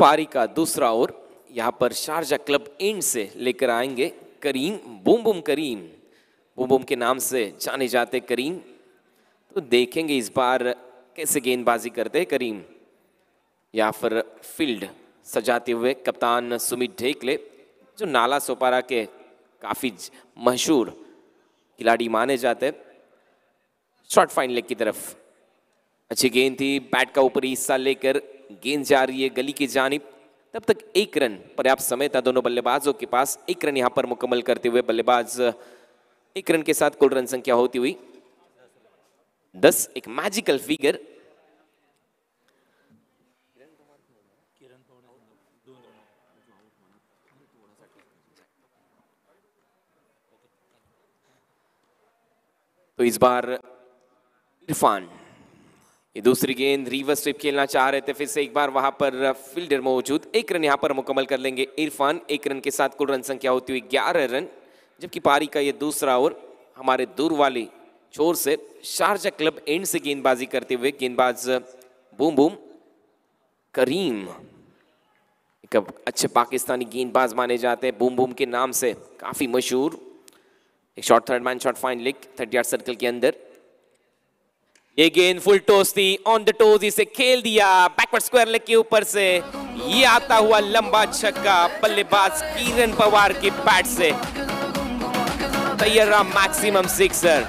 पारी का दूसरा ओर यहां पर शारजा क्लब इंड से लेकर आएंगे करीम बुम बुम करीम बुम बुम के नाम से जाने जाते करीम तो देखेंगे इस बार कैसे गेंदबाजी करते हैं करीम या फिर फील्ड सजाते हुए कप्तान सुमित ढेकले जो नाला सोपारा के काफ़ी मशहूर खिलाड़ी माने जाते शॉर्ट फाइनल की तरफ अच्छी गेंद थी बैट का ऊपरी हिस्सा लेकर गेंद जा रही है गली की जानब तब तक एक रन पर्याप्त समय था दोनों बल्लेबाजों के पास एक रन यहाँ पर मुकम्मल करते हुए बल्लेबाज एक रन के साथ कुल रन संख्या होती हुई दस एक मैजिकल फिगर तो इस बार इरफान ये दूसरी गेंद रिवर्स स्ट्रिप खेलना चाह रहे थे फिर से एक बार वहां पर फील्डर मौजूद एक रन यहां पर मुकम्मल कर लेंगे इरफान एक रन के साथ कुल रन संख्या होती हुई ग्यारह रन जबकि पारी का ये दूसरा ओवर हमारे दूर वाली छोर से शारजा क्लब एंड से गेंदबाजी करते हुए गेंदबाज बूम बूम करीम एक अच्छे पाकिस्तानी गेंदबाज माने जाते हैं बूम बूम के नाम से काफ़ी मशहूर एक shot third man shot fine leg third yard circle के अंदर ये गेंद फुल टोस थी ऑन द टोज इसे खेल दिया बैकवर्ड स्क्वायर लेग के ऊपर से ये आता हुआ लंबा छक्का बल्लेबाज किरण पवार के बैट से sixer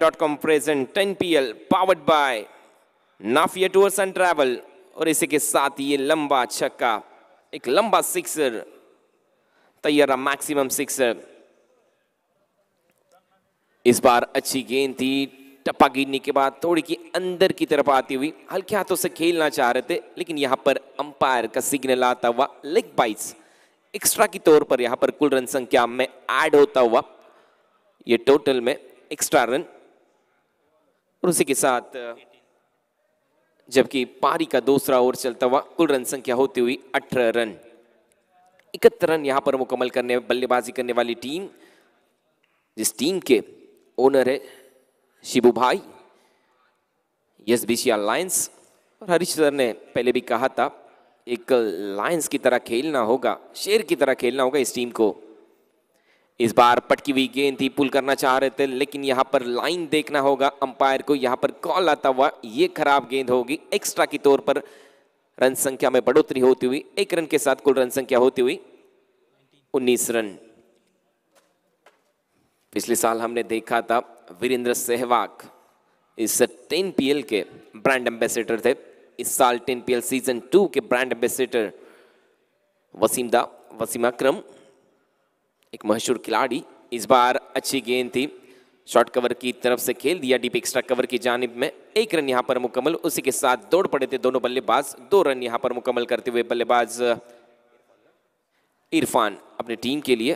dot com present ten P L powered by Nafia tours and travel और इसी के साथ ये लंबा छक्का एक लंबा सिक्सर तैयारा मैक्सिमम सिक्सर इस बार अच्छी गेंद थी गिरने के बाद थोड़ी की अंदर की तरफ आती हुई हल्के हाथों से खेलना चाह रहे थे लेकिन यहाँ पर अंपायर का सिग्नल आता हुआ लेग बाइट्स एक्स्ट्रा के तौर पर यहाँ पर कुल रन संख्या में ऐड होता हुआ ये टोटल में एक्स्ट्रा रन और उसी के साथ जबकि पारी का दूसरा ओवर चलता हुआ कुल रन संख्या होती हुई अठारह रन इकहत्तर रन यहाँ पर मुकम्मल करने बल्लेबाजी करने वाली टीम जिस टीम के ओनर है शिबू भाई यस सी लाइन्स और हरीश सर ने पहले भी कहा था एक लाइन्स की तरह खेलना होगा शेर की तरह खेलना होगा इस टीम को इस बार पटकी हुई गेंद थी पुल करना चाह रहे थे लेकिन यहाँ पर लाइन देखना होगा अंपायर को यहाँ पर कॉल आता हुआ ये खराब गेंद होगी एक्स्ट्रा के तौर पर रन संख्या में बढ़ोतरी होती हुई एक रन के साथ कुल रन संख्या होती हुई उन्नीस रन पिछले साल हमने देखा था वीरेंद्र सहवाग इस टेन एल के ब्रांड एम्बेसडर थे इस साल टेन एल सीजन टू के ब्रांड एम्बेसडर वसीम दा वसीम अक्रम एक मशहूर खिलाड़ी इस बार अच्छी गेंद थी शॉर्ट कवर की तरफ से खेल दिया डीप एक्स्ट्रा कवर की जानब में एक रन यहाँ पर मुकम्मल उसी के साथ दौड़ पड़े थे दोनों बल्लेबाज दो रन यहाँ पर मुकम्मल करते हुए बल्लेबाज इरफान अपनी टीम के लिए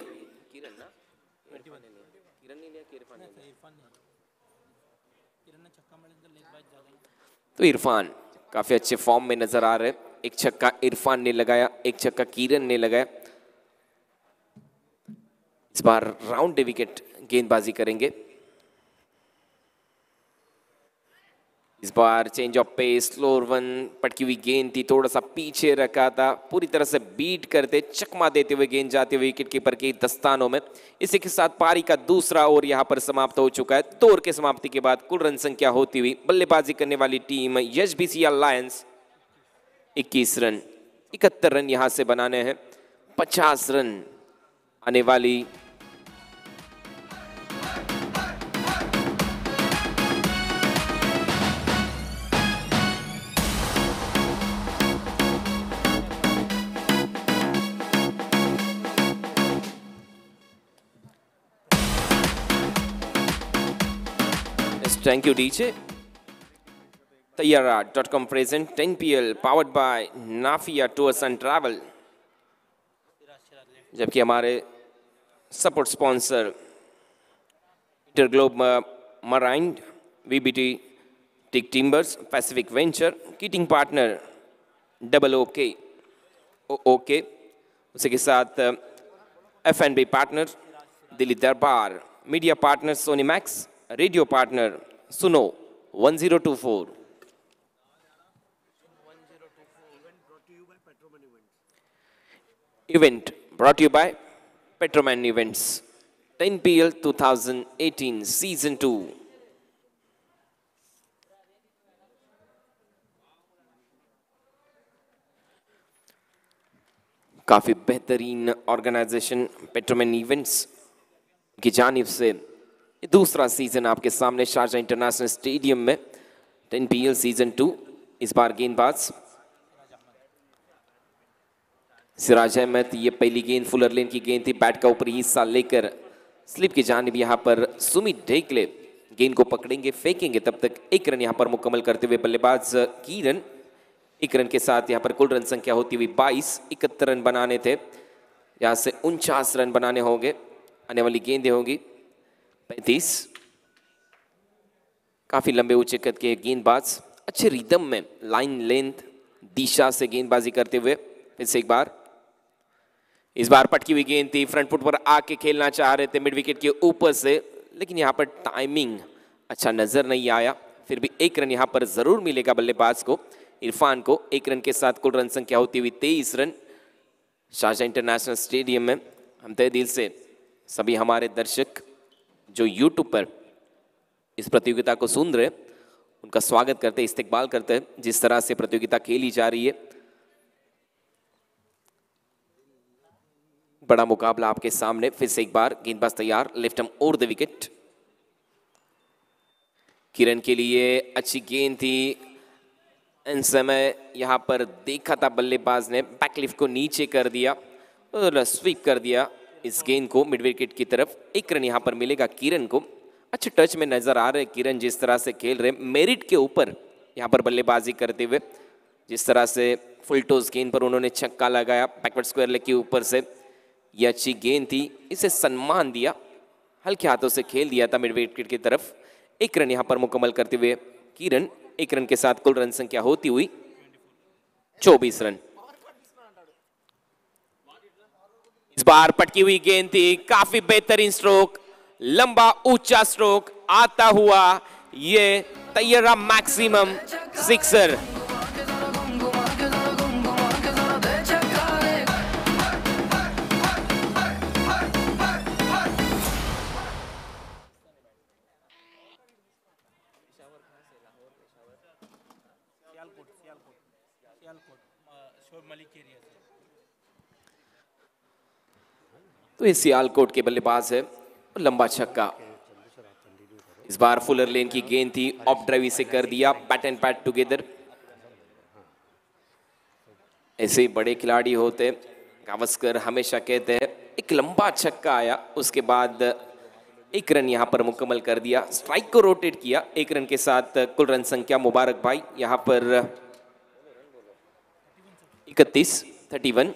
तो इरफान काफ़ी अच्छे फॉर्म में नज़र आ रहे एक छक्का इरफान ने लगाया एक छक्का किरण ने लगाया इस बार राउंड विकेट गेंदबाजी करेंगे इस बार change of pace slower one पटकी हुई गेंद थी थोड़ा सा पीछे रखा था पूरी तरह से बीट करते चकमा देते हुए गेंद जाते हुए विकेट कीपर के दस्तानों में इसी के साथ पारी का दूसरा ओवर यहां पर समाप्त हो चुका है दो ओवर के समाप्ति के बाद कुल रन संख्या होती हुई बल्लेबाजी करने वाली team Yash B C Lions इक्कीस रन इकहत्तर रन यहाँ से बनाने हैं पचास रन आने वाली Thank you, DJ. Tayara.com present 10PL powered by Nafia Tours and Travel. जबकि हमारे support sponsor Interglobe Marine VBT tick timbers Pacific venture kitting partner double okay okay उसी के साथ F and B partner Delhi Darbar media partner Sony Max radio partner Suno 1024. Event brought to you by Petroman Events. 10 PL 2018 Season 2. काफ़ी बेहतरीन organisation Petroman Events की जानब दूसरा season आपके सामने शारजा इंटरनेशनल स्टेडियम में टेन पी सीजन टू इस बार गेंदबाज सिराज अहमद ये पहली गेंद फुलर लेन की गेंद थी बैट का ऊपरी हिस्सा लेकर स्लिप की जानब यहां पर सुमित ढेकले गेंद को पकड़ेंगे फेंकेंगे तब तक एक रन यहां पर मुकम्मल करते हुए बल्लेबाज किरण एक रन के साथ यहां पर कुल रन संख्या होती हुई बाईस इकहत्तर रन बनाने थे यहां से उनचास रन बनाने होंगे आने वाली गेंदें होंगी पैंतीस काफ़ी लंबे ऊंचे कद के गेंदबाज अच्छे रिदम में लाइन लेंथ दिशा से गेंदबाजी करते हुए फिर से एक बार इस बार पटकी हुई गेंद थी फ्रंट फुट पर आके खेलना चाह रहे थे मिड विकेट के ऊपर से लेकिन यहाँ पर टाइमिंग अच्छा नज़र नहीं आया फिर भी एक रन यहाँ पर ज़रूर मिलेगा बल्लेबाज को इरफान को एक रन के साथ कुल रन संख्या होती हुई तेईस रन शाहजहां इंटरनेशनल स्टेडियम में हम तय दिल से सभी हमारे दर्शक जो YouTube पर इस प्रतियोगिता को सुन रहे उनका स्वागत करते हैं इस्तेकबाल करते हैं जिस तरह से प्रतियोगिता खेली जा रही है बड़ा मुकाबला आपके सामने फिर से एक बार गेंदबाज तैयार लेफ्ट हम और द विकेट किरण के लिए अच्छी गेंद थी इन समय यहां पर देखा था बल्लेबाज ने बैकलिफ्ट को नीचे कर दिया और स्वीप कर दिया इस गेंद को मिड विकेट की तरफ एक रन यहाँ पर मिलेगा किरण को अच्छे टच में नजर आ रहे किरण जिस तरह से खेल रहे मेरिट के ऊपर यहाँ पर बल्लेबाजी करते हुए जिस तरह से फुल टॉस गेंद पर उन्होंने छक्का लगाया बैकवर्ड स्क्वायर लेग के ऊपर से यह अच्छी गेंद थी इसे सम्मान दिया हल्के हाथों से खेल दिया था मिड विकेट की तरफ एक रन यहाँ पर मुकम्मल करते हुए किरण एक रन के साथ कुल रन संख्या होती हुई चौबीस रन इस बार पटकी हुई गेंद थी काफी बेहतरीन स्ट्रोक लंबा ऊंचा स्ट्रोक आता हुआ ये तैयारा मैक्सिमम सिक्सर तो ये सियालकोट के बल्लेबाज है और लंबा छक्का इस बार फुलर लेन की गेंद थी ऑफ ड्राइवी से कर दिया बैट एंड पैट टुगेदर ऐसे बड़े खिलाड़ी होते गावस्कर हमेशा कहते हैं एक लंबा छक्का आया उसके बाद एक रन यहां पर मुकम्मल कर दिया स्ट्राइक को रोटेट किया एक रन के साथ कुल रन संख्या मुबारक भाई यहां पर इकतीस थर्टी वन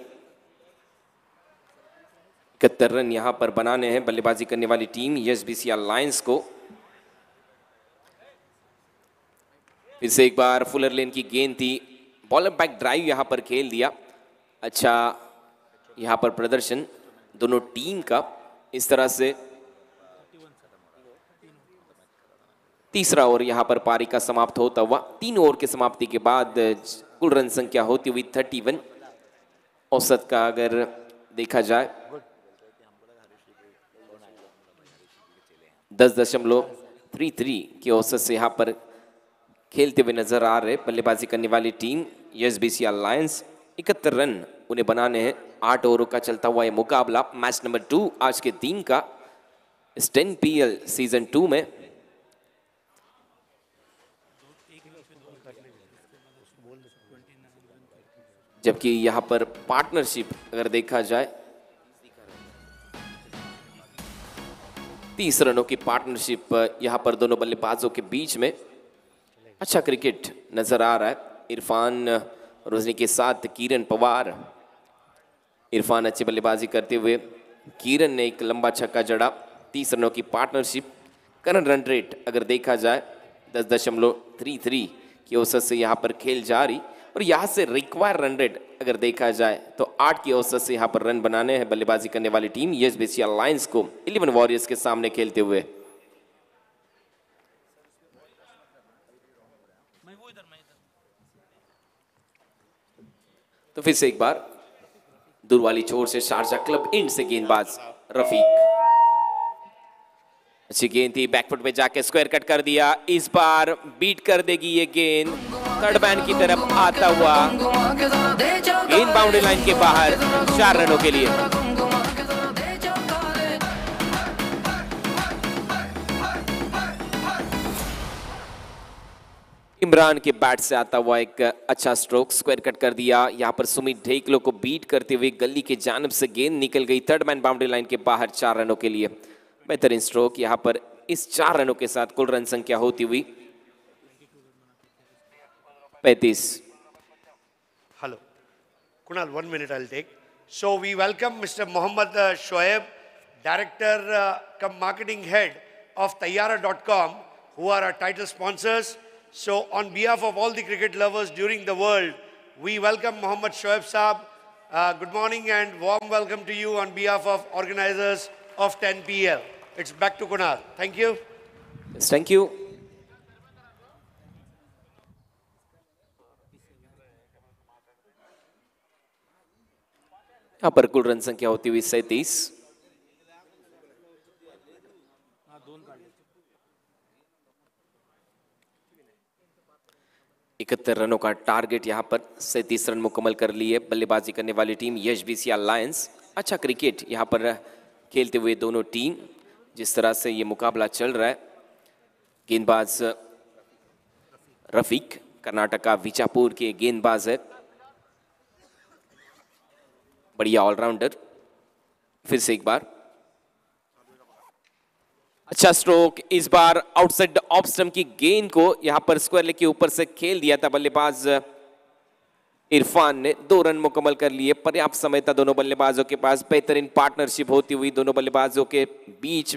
इकहत्तर रन यहाँ पर बनाने हैं बल्लेबाजी करने वाली team S B C alliance को फिर से एक बार फुलर लेन की गेंद थी बॉलर बैक ड्राइव यहां पर खेल दिया अच्छा यहां पर प्रदर्शन दोनों टीम का इस तरह से तीसरा ओवर यहाँ पर पारी का समाप्त होता हुआ तीन ओवर की समाप्ति के बाद कुल रन संख्या होती हुई थर्टी वन औसत का अगर देखा जाए दस दशमलव थ्री थ्री की औसत से यहाँ पर खेलते हुए नजर आ रहे बल्लेबाजी करने वाली team S B C alliance इकहत्तर रन उन्हें बनाने हैं आठ ओवरों का चलता हुआ यह मुकाबला मैच नंबर टू आज के दिन का इस ten P L season two में जबकि यहाँ पर पार्टनरशिप अगर देखा जाए तीस रनों की पार्टनरशिप यहाँ पर दोनों बल्लेबाजों के बीच में अच्छा क्रिकेट नज़र आ रहा है इरफान रोजनी के साथ किरण पवार इरफान अच्छी बल्लेबाजी करते हुए किरण ने एक लंबा छक्का जड़ा तीस रनों की पार्टनरशिप करंट रन रेट अगर देखा जाए दस दशमलव थ्री थ्री की औसत से यहाँ पर खेल जारी और यहाँ से रिक्वायर रन रेट अगर देखा जाए तो आठ की औसत से यहाँ पर रन बनाने हैं बल्लेबाजी करने वाली टीम यूएस बीसी को इलेवन वॉरियर्स के सामने खेलते हुए तो फिर से एक बार दूर वाली छोर से शारजा क्लब इंड से गेंदबाज रफीक अच्छी गेंद थी बैकफुट में जाके स्क्वायर कट कर दिया इस बार बीट कर देगी ये गेंद थर्ड बैन की तरफ आता हुआ इन बाउंड्री लाइन के बाहर चार रनों के लिए इमरान के बैट से आता हुआ एक अच्छा स्ट्रोक स्क्वायर कट कर दिया यहाँ पर सुमित ढेकलो को बीट करते हुए गली के जानब से गेंद निकल गई थर्ड मैन बाउंड्री लाइन के बाहर चार रनों के लिए बेहतरीन स्ट्रोक यहां पर इस चार रनों के साथ कुल रन संख्या होती हुई Petis. Hello. Kunal, one minute I'll take. So we welcome Mr. Mohammad uh, Shoaib, Director uh, Marketing Head of Tayara.com, who are our title sponsors. So on behalf of all the cricket lovers during the world, we welcome Mohammad Shoaib Saab. Uh, good morning and warm welcome to you on behalf of organizers of 10PL. It's back to Kunal. Thank you. Yes, thank you. यहाँ पर कुल run संख्या होती हुई सैतीस इकहत्तर रनों का टारगेट यहां पर सैंतीस रन मुकम्मल कर लिए बल्लेबाजी करने वाली टीम यश बीसी लायंस अच्छा क्रिकेट यहां पर खेलते हुए दोनों टीम जिस तरह से ये मुकाबला चल रहा है गेंदबाज रफीक कर्नाटक का विजापुर के गेंदबाज है बढ़िया ऑलराउंडर फिर से एक बार अच्छा स्ट्रोक इस बार आउटसाइड ऑफ स्टम्प की गेंद को यहां पर स्क्वायर लेके ऊपर से खेल दिया था बल्लेबाज इरफान ने दो रन मुकम्मल कर लिए पर्याप्त समय था दोनों बल्लेबाजों के पास बेहतरीन पार्टनरशिप होती हुई दोनों बल्लेबाजों के बीच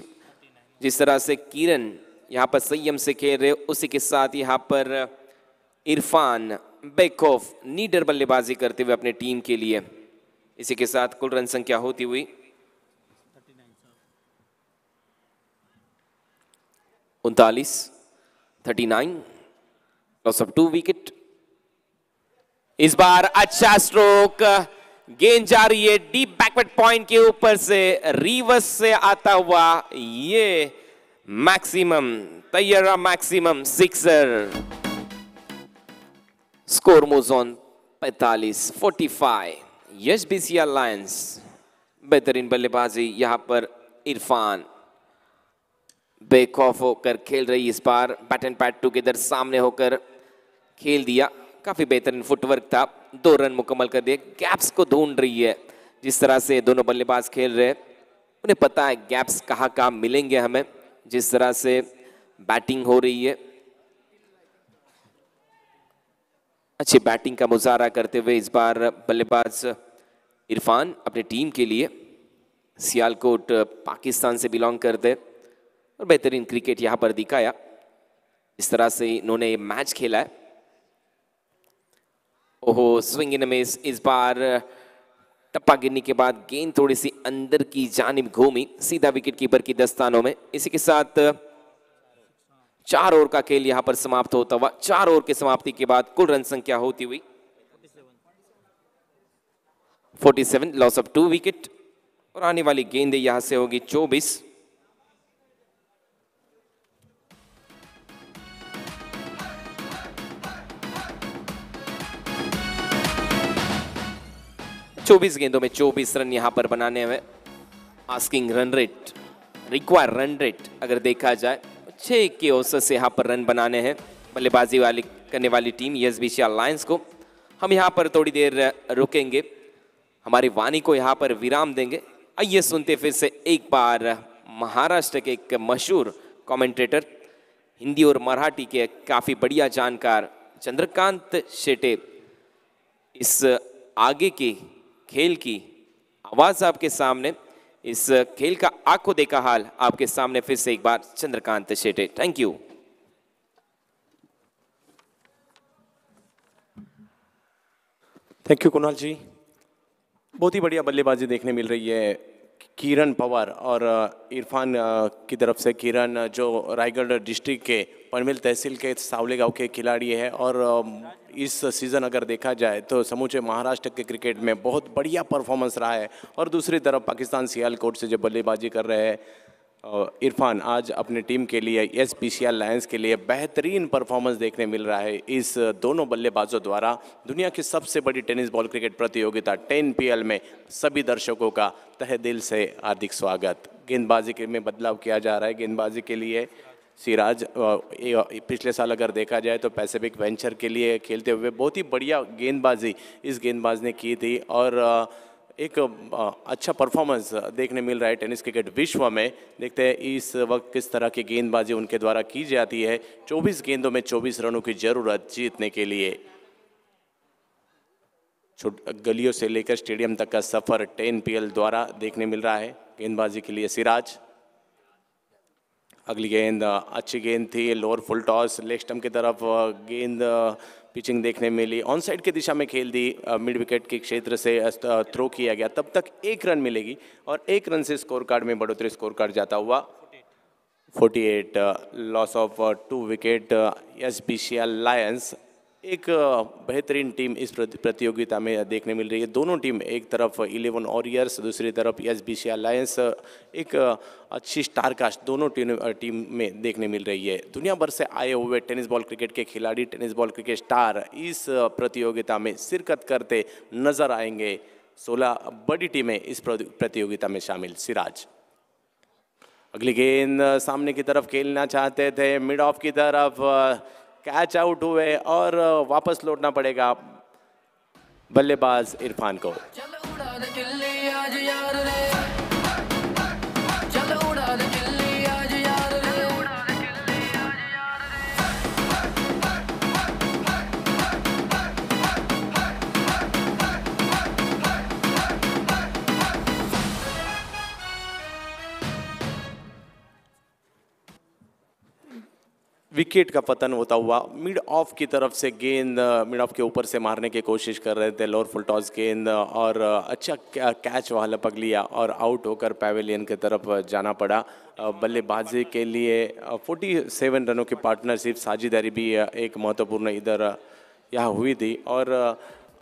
जिस तरह से किरण यहां पर संयम से खेल रहे उसी के साथ यहां पर इरफान बेकॉफ नीडर बल्लेबाजी करते हुए अपने टीम के लिए इसी के साथ कुल रन संख्या होती हुई उनतालीस thirty nine loss of two wicket इस बार अच्छा स्ट्रोक गेंद जा रही है डीप बैकवर्ड पॉइंट के ऊपर से रिवर्स से आता हुआ ये मैक्सिमम तैयारा मैक्सिमम सिक्सर स्कोर मोजोन पैतालीस 45 45 यश बी सी बेहतरीन बल्लेबाजी यहाँ पर इरफान बेक होकर खेल रही इस बार बैट एंड पैट टूगेदर सामने होकर खेल दिया काफ़ी बेहतरीन फुटवर्क था दो रन मुकम्मल कर दिए गैप्स को ढूंढ रही है जिस तरह से दोनों बल्लेबाज खेल रहे उन्हें पता है गैप्स कहाँ कहाँ मिलेंगे हमें जिस तरह से बैटिंग हो रही है अच्छी बैटिंग का मुजाहरा करते हुए इस बार बल्लेबाज इरफान अपनी टीम के लिए सियालकोट पाकिस्तान से बिलोंग करते और बेहतरीन क्रिकेट यहाँ पर दिखाया इस तरह से इन्होंने ये मैच खेला है ओहो स्विंग इन मिस इस बार टप्पा गिरने के बाद गेंद थोड़ी सी अंदर की जानब घूमी सीधा विकेट कीपर की दस्तानों में इसी के साथ चार ओवर का खेल यहां पर समाप्त होता हुआ चार ओवर की समाप्ति के बाद कुल रन संख्या होती हुई 47 लॉस ऑफ टू विकेट और आने वाली गेंद यहां से होगी 24 चौबीस गेंदों में 24 रन यहां पर बनाने हुए asking run rate require run rate अगर देखा जाए अच्छे के औसत से यहाँ पर रन बनाने हैं बल्लेबाजी वाली करने वाली टीम एस बी लायंस को हम यहाँ पर थोड़ी देर रुकेंगे हमारी वाणी को यहाँ पर विराम देंगे आइए सुनते फिर से एक बार महाराष्ट्र के एक मशहूर कमेंटेटर हिंदी और मराठी के काफ़ी बढ़िया जानकार चंद्रकांत शेटे इस आगे की खेल की आवाज़ आपके सामने इस खेल का आंखों देखा हाल आपके सामने फिर से एक बार Chandrakant Shete thank you thank you Kunal ji बहुत ही बढ़िया बल्लेबाजी देखने मिल रही है किरण पवार और इरफान की तरफ से किरण जो रायगढ़ डिस्ट्रिक्ट के पनमिल तहसील के सावले गांव के खिलाड़ी है और इस सीज़न अगर देखा जाए तो समूचे महाराष्ट्र के क्रिकेट में बहुत बढ़िया परफॉर्मेंस रहा है और दूसरी तरफ पाकिस्तान सियालकोट से जो बल्लेबाजी कर रहे हैं इरफान आज अपने टीम के लिए एस पी सी लायंस के लिए बेहतरीन परफॉर्मेंस देखने मिल रहा है इस दोनों बल्लेबाजों द्वारा दुनिया की सबसे बड़ी टेनिस बॉल क्रिकेट प्रतियोगिता टेन पी में सभी दर्शकों का तहे दिल से हार्दिक स्वागत गेंदबाजी के में बदलाव किया जा रहा है गेंदबाजी के लिए सिराज पिछले साल अगर देखा जाए तो पैसिफिक वेंचर के लिए खेलते हुए बहुत ही बढ़िया गेंदबाजी इस गेंदबाज ने की थी और एक अच्छा परफॉर्मेंस देखने मिल रहा है टेनिस क्रिकेट विश्व में देखते हैं इस वक्त किस तरह की गेंदबाजी उनके द्वारा की जाती है 24 गेंदों में 24 रनों की जरूरत जीतने के लिए गलियों से लेकर स्टेडियम तक का सफर टेन पी द्वारा देखने मिल रहा है गेंदबाजी के लिए सिराज अगली गेंद अच्छी गेंद थी लोअर फुल टॉस लेग की तरफ गेंद पिचिंग देखने मिली ऑन साइड की दिशा में खेल दी मिड विकेट के क्षेत्र से थ्रो किया गया तब तक एक रन मिलेगी और एक रन से स्कोर कार्ड में बढ़ोतरी स्कोर कार्ड जाता हुआ 48 loss of two wicket S B lions एक बेहतरीन टीम इस प्रतियोगिता में देखने मिल रही है दोनों टीम एक तरफ इलेवन ऑरियर्स दूसरी तरफ एस बी सी अलायंस एक अच्छी स्टार कास्ट दोनों टीम टीम में देखने मिल रही है दुनिया भर से आए हुए टेनिस बॉल क्रिकेट के खिलाड़ी टेनिस बॉल क्रिकेट स्टार इस प्रतियोगिता में शिरकत करते नजर आएंगे सोलह बड़ी टीमें इस प्रतियोगिता में शामिल सिराज अगली गेंद सामने की तरफ खेलना चाहते थे मिड ऑफ की तरफ कैच आउट हुए और वापस लौटना पड़ेगा बल्लेबाज इरफान को विकेट का पतन होता हुआ मिड ऑफ की तरफ से गेंद मिड ऑफ के ऊपर से मारने की कोशिश कर रहे थे लोअर फुल टॉस गेंद और अच्छा कैच वहाँ लपक लिया और आउट होकर पैवेलियन की तरफ जाना पड़ा बल्लेबाजी के लिए 47 रनों की पार्टनरशिप साझेदारी भी एक महत्वपूर्ण इधर यहाँ हुई थी और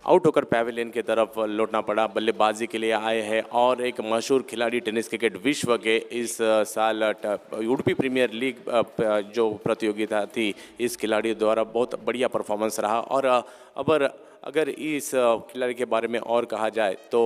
आउट होकर पैवेलियन की तरफ लौटना पड़ा बल्लेबाजी के लिए आए हैं और एक मशहूर खिलाड़ी टेनिस क्रिकेट विश्व के इस साल यूडपी प्रीमियर लीग जो प्रतियोगिता थी इस खिलाड़ी द्वारा बहुत बढ़िया परफॉर्मेंस रहा और अब अगर इस खिलाड़ी के बारे में और कहा जाए तो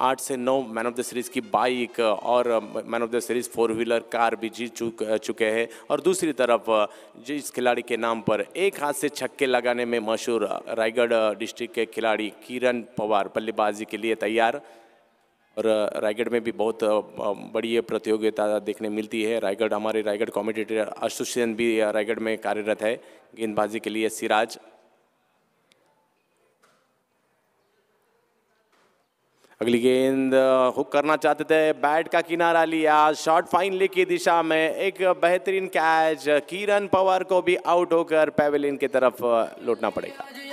आठ से नौ मैन ऑफ द सीरीज़ की बाइक uh, और man of the series four wheeler car भी जीत चुक uh, चुके हैं और दूसरी तरफ uh, जिस खिलाड़ी के नाम पर एक हाथ से छक्के लगाने में मशहूर रायगढ़ डिस्ट्रिक्ट के खिलाड़ी किरण पवार बल्लेबाजी के लिए तैयार और रायगढ़ में भी बहुत बड़ी प्रतियोगिता देखने मिलती है रायगढ़ हमारे रायगढ़ कॉमेडिटर एसोसिएशन भी रायगढ़ में कार्यरत है गेंदबाजी के लिए सिराज अगली गेंद हुक करना चाहते थे बैट का किनारा लिया शॉट फाइनली की दिशा में एक बेहतरीन कैच किरण पवार को भी आउट होकर पेवेलिन की तरफ लौटना पड़ेगा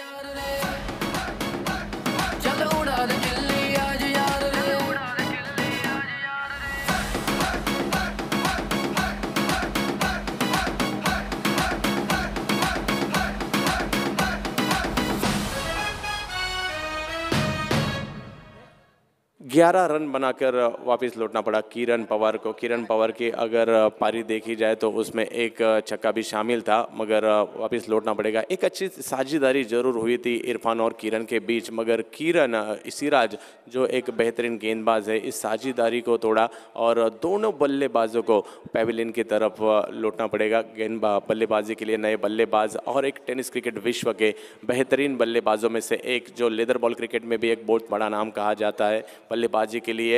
ग्यारह रन बनाकर वापस लौटना पड़ा किरण पवार को किरण पवार की अगर पारी देखी जाए तो उसमें एक छक्का भी शामिल था मगर वापस लौटना पड़ेगा एक अच्छी साझेदारी जरूर हुई थी इरफान और किरण के बीच मगर किरण सिराज जो एक बेहतरीन गेंदबाज है इस साझेदारी को तोड़ा और दोनों बल्लेबाजों को पेविलियन की तरफ लौटना पड़ेगा गेंद बल्लेबाजी के लिए नए बल्लेबाज और एक टेनिस क्रिकेट विश्व के बेहतरीन बल्लेबाजों में से एक जो लेदर बॉल क्रिकेट में भी एक बहुत बड़ा नाम कहा जाता है बल्लेबाजी के लिए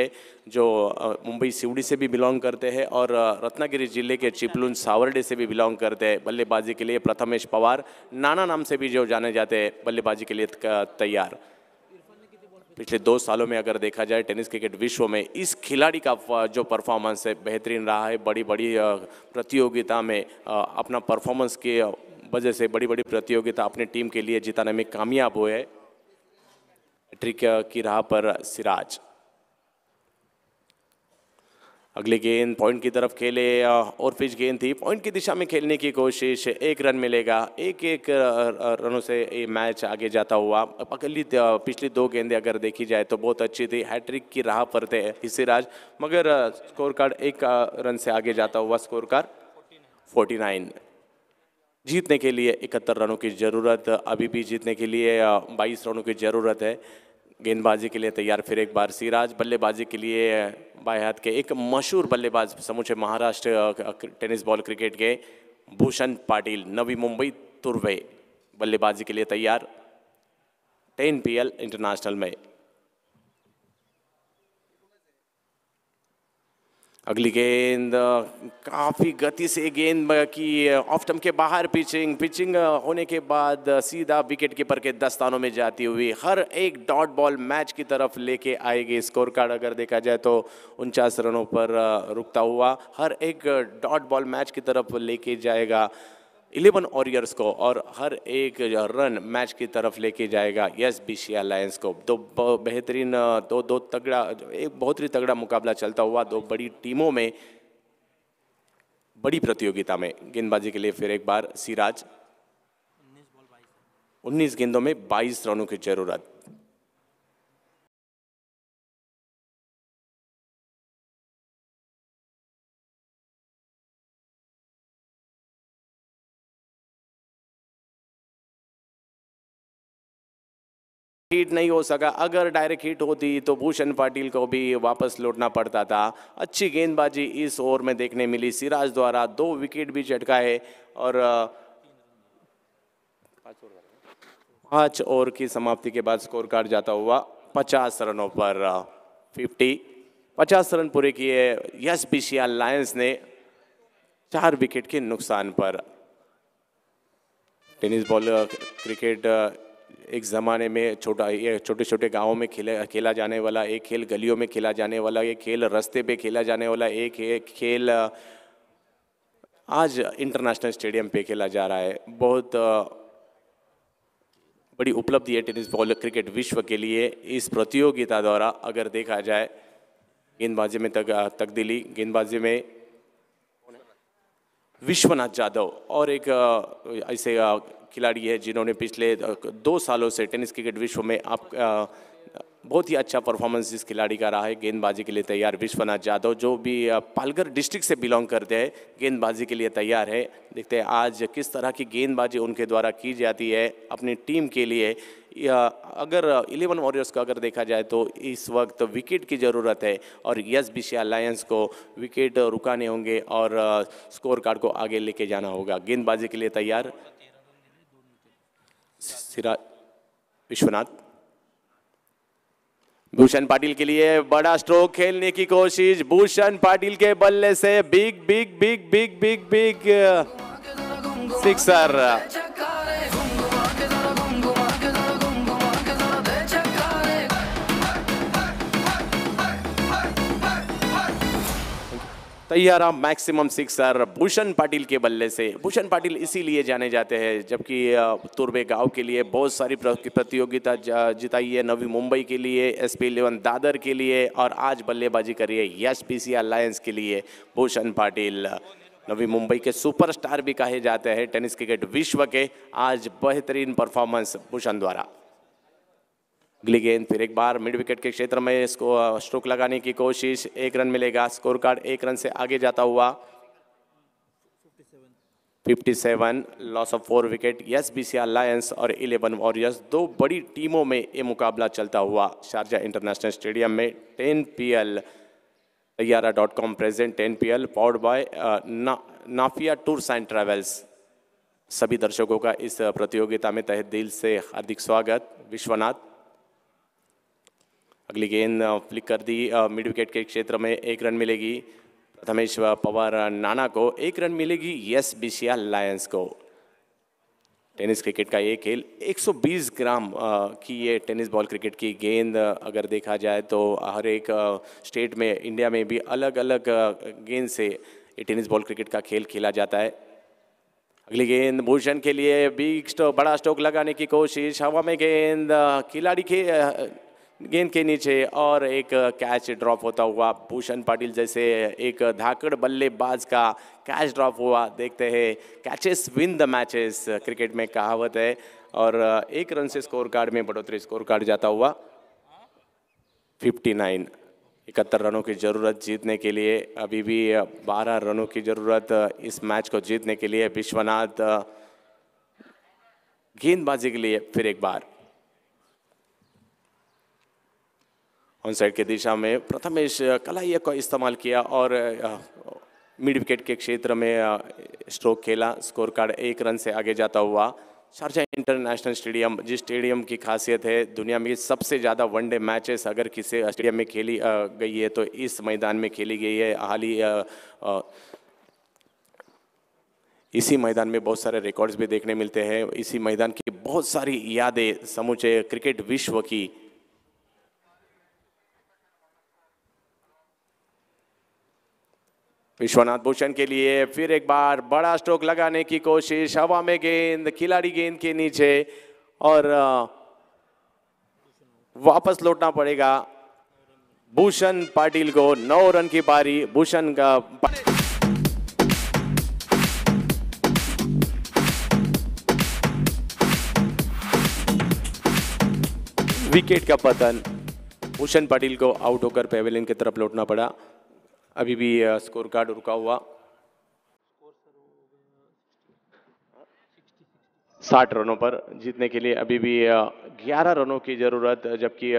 जो मुंबई सिवड़ी से भी बिलोंग करते हैं और रत्नागिरी जिले के चिपलुन सावरडे से भी बिलोंग करते हैं बल्लेबाजी के लिए प्रथमेश पवार नाना नाम से भी जो जाने जाते हैं बल्लेबाजी के लिए तैयार पिछले दो सालों में अगर देखा जाए टेनिस क्रिकेट विश्व में इस खिलाड़ी का जो परफॉर्मेंस है बेहतरीन रहा है बड़ी बड़ी प्रतियोगिता में अपना परफॉर्मेंस के वजह से बड़ी बड़ी प्रतियोगिता अपनी टीम के लिए जिताने में कामयाब हुए ट्रिक की राह पर सिराज अगली गेंद पॉइंट की तरफ खेले और पिच गेंद थी पॉइंट की दिशा में खेलने की कोशिश एक रन मिलेगा एक एक रनों से ये मैच आगे जाता हुआ अगली पिछली दो गेंदें अगर देखी जाए तो बहुत अच्छी थी हैट्रिक की राह पर थे इसी राज मगर स्कोर कार्ड एक रन से आगे जाता हुआ स्कोर कार्ड फोर्टी नाइन जीतने के लिए इकहत्तर रनों की ज़रूरत अभी भी जीतने के लिए बाईस रनों की ज़रूरत है गेंदबाजी के लिए तैयार फिर एक बार सिराज बल्लेबाजी के लिए बाएं हाथ के एक मशहूर बल्लेबाज समूचे महाराष्ट्र टेनिस बॉल क्रिकेट के भूषण पाटिल नवी मुंबई तुर्वे बल्लेबाजी के लिए तैयार टेन पी इंटरनेशनल में अगली गेंद काफ़ी गति से गेंद की ऑफ टम के बाहर पिचिंग पिचिंग होने के बाद सीधा विकेट कीपर के दस्तानों में जाती हुई हर एक डॉट बॉल मैच की तरफ लेके आएगी स्कोर कार्ड अगर देखा जाए तो उनचास रनों पर रुकता हुआ हर एक डॉट बॉल मैच की तरफ लेके जाएगा इलेवन वॉरियर्स को और हर एक रन मैच की तरफ लेके जाएगा यस बी सी अलायंस को दो बेहतरीन दो दो तगड़ा एक बहुत ही तगड़ा मुकाबला चलता हुआ दो बड़ी टीमों में बड़ी प्रतियोगिता में गेंदबाजी के लिए फिर एक बार सिराज 19 गेंदों में 22 रनों की जरूरत हीट नहीं हो सका अगर डायरेक्ट हिट होती तो भूषण पाटिल को भी वापस लौटना पड़ता था अच्छी गेंदबाजी इस ओवर में देखने मिली सिराज द्वारा दो विकेट भी झटकाए और पांच ओवर की समाप्ति के बाद स्कोर कार्ड जाता हुआ पचास रनों पर फिफ्टी पचास रन पूरे किए यस बिशिया लायंस ने चार विकेट के नुकसान पर टेनिस बॉल क्रिकेट एक ज़माने में छोटा ये छोटे छोटे गांवों में खेला खेला जाने वाला एक खेल गलियों में खेला जाने वाला एक खेल रस्ते पे खेला जाने वाला एक, एक खेल आज इंटरनेशनल स्टेडियम पे खेला जा रहा है बहुत बड़ी उपलब्धि है टेनिस बॉल क्रिकेट विश्व के लिए इस प्रतियोगिता द्वारा अगर देखा जाए गेंदबाजी में तक तकदीली गेंदबाजी में विश्वनाथ जाधव और एक ऐसे खिलाड़ी है जिन्होंने पिछले दो सालों से टेनिस क्रिकेट विश्व में आप बहुत ही अच्छा परफॉर्मेंस इस खिलाड़ी का रहा है गेंदबाजी के लिए तैयार विश्वनाथ यादव जो भी पालघर डिस्ट्रिक्ट से बिलोंग करते हैं गेंदबाजी के लिए तैयार है देखते हैं आज किस तरह की गेंदबाजी उनके द्वारा की जाती है अपनी टीम के लिए या अगर इलेवन वॉरियर्स को अगर देखा जाए तो इस वक्त विकेट की ज़रूरत है और यस बिशिया लायंस को विकेट रुकाने होंगे और स्कोर कार्ड को आगे लेके जाना होगा गेंदबाजी के लिए तैयार सिरा विश्वनाथ भूषण पाटिल के लिए बड़ा स्ट्रोक खेलने की कोशिश भूषण पाटिल के बल्ले से big big big big big big sixer तैयारा मैक्सिमम सिक्सर भूषण पाटिल के बल्ले से भूषण पाटिल इसीलिए जाने जाते हैं जबकि तुरबे गांव के लिए बहुत सारी प्रतियोगिता जिताई है नवी मुंबई के लिए एस पी इलेवन दादर के लिए और आज बल्लेबाजी करिए यश पी सी अलायंस के लिए भूषण पाटिल नवी मुंबई के सुपरस्टार भी कहे जाते हैं टेनिस क्रिकेट विश्व के आज बेहतरीन परफॉर्मेंस भूषण द्वारा अगली गेंद फिर एक बार मिड विकेट के क्षेत्र में इसको स्ट्रोक लगाने की कोशिश एक रन मिलेगा स्कोर कार्ड एक रन से आगे जाता हुआ 57 loss of four wicket S C alliance और 11 वॉरियर्स दो बड़ी टीमों में ये मुकाबला चलता हुआ शारजा इंटरनेशनल स्टेडियम में पी एल तैयारा dot com present ten P L powered by Nafia tours and travels सभी दर्शकों का इस प्रतियोगिता में तहे दिल से हार्दिक स्वागत विश्वनाथ अगली गेंद फ्लिक कर दी मिड विकेट के क्षेत्र में एक रन मिलेगी प्रथमेश पवार नाना को एक रन मिलेगी यस बिशिया लायंस को टेनिस क्रिकेट का ये खेल 120 ग्राम की ये टेनिस बॉल क्रिकेट की गेंद अगर देखा जाए तो हर एक स्टेट में इंडिया में भी अलग अलग गेंद से ये टेनिस बॉल क्रिकेट का खेल खेला जाता है अगली गेंद भूषण के लिए बिग स्टोक बड़ा स्टोक लगाने की कोशिश हवा में गेंद खिलाड़ी के गेंद के नीचे और एक कैच ड्रॉप होता हुआ भूषण पाटिल जैसे एक धाकड़ बल्लेबाज का कैच ड्रॉप हुआ देखते हैं catches win the matches cricket में कहावत है और एक रन से स्कोर कार्ड में बढ़ोतरी स्कोर कार्ड जाता हुआ 59 नाइन इकहत्तर रनों की ज़रूरत जीतने के लिए अभी भी 12 रनों की ज़रूरत इस मैच को जीतने के लिए विश्वनाथ गेंदबाजी के लिए फिर एक बार ऑन साइड की दिशा में प्रथमेश कलाइया का इस्तेमाल किया और मिड विकेट के क्षेत्र में स्ट्रोक खेला स्कोर कार्ड एक रन से आगे जाता हुआ शारजा इंटरनेशनल स्टेडियम जिस स्टेडियम की खासियत है दुनिया में सबसे ज़्यादा वनडे मैचेस अगर किसी स्टेडियम में खेली गई है तो इस मैदान में खेली गई है हाल ही इसी मैदान में बहुत सारे रिकॉर्ड्स भी देखने मिलते हैं इसी मैदान की बहुत सारी यादें समूचे क्रिकेट विश्व की विश्वनाथ भूषण के लिए फिर एक बार बड़ा स्ट्रोक लगाने की कोशिश हवा में गेंद खिलाड़ी गेंद के नीचे और वापस लौटना पड़ेगा भूषण पाटिल को नौ रन की पारी भूषण का विकेट का पतन भूषण पाटिल को आउट होकर पेवेलियन की तरफ लौटना पड़ा अभी भी स्कोर कार्ड रुका हुआ साठ रनों पर जीतने के लिए अभी भी ग्यारह रनों की जरूरत जबकि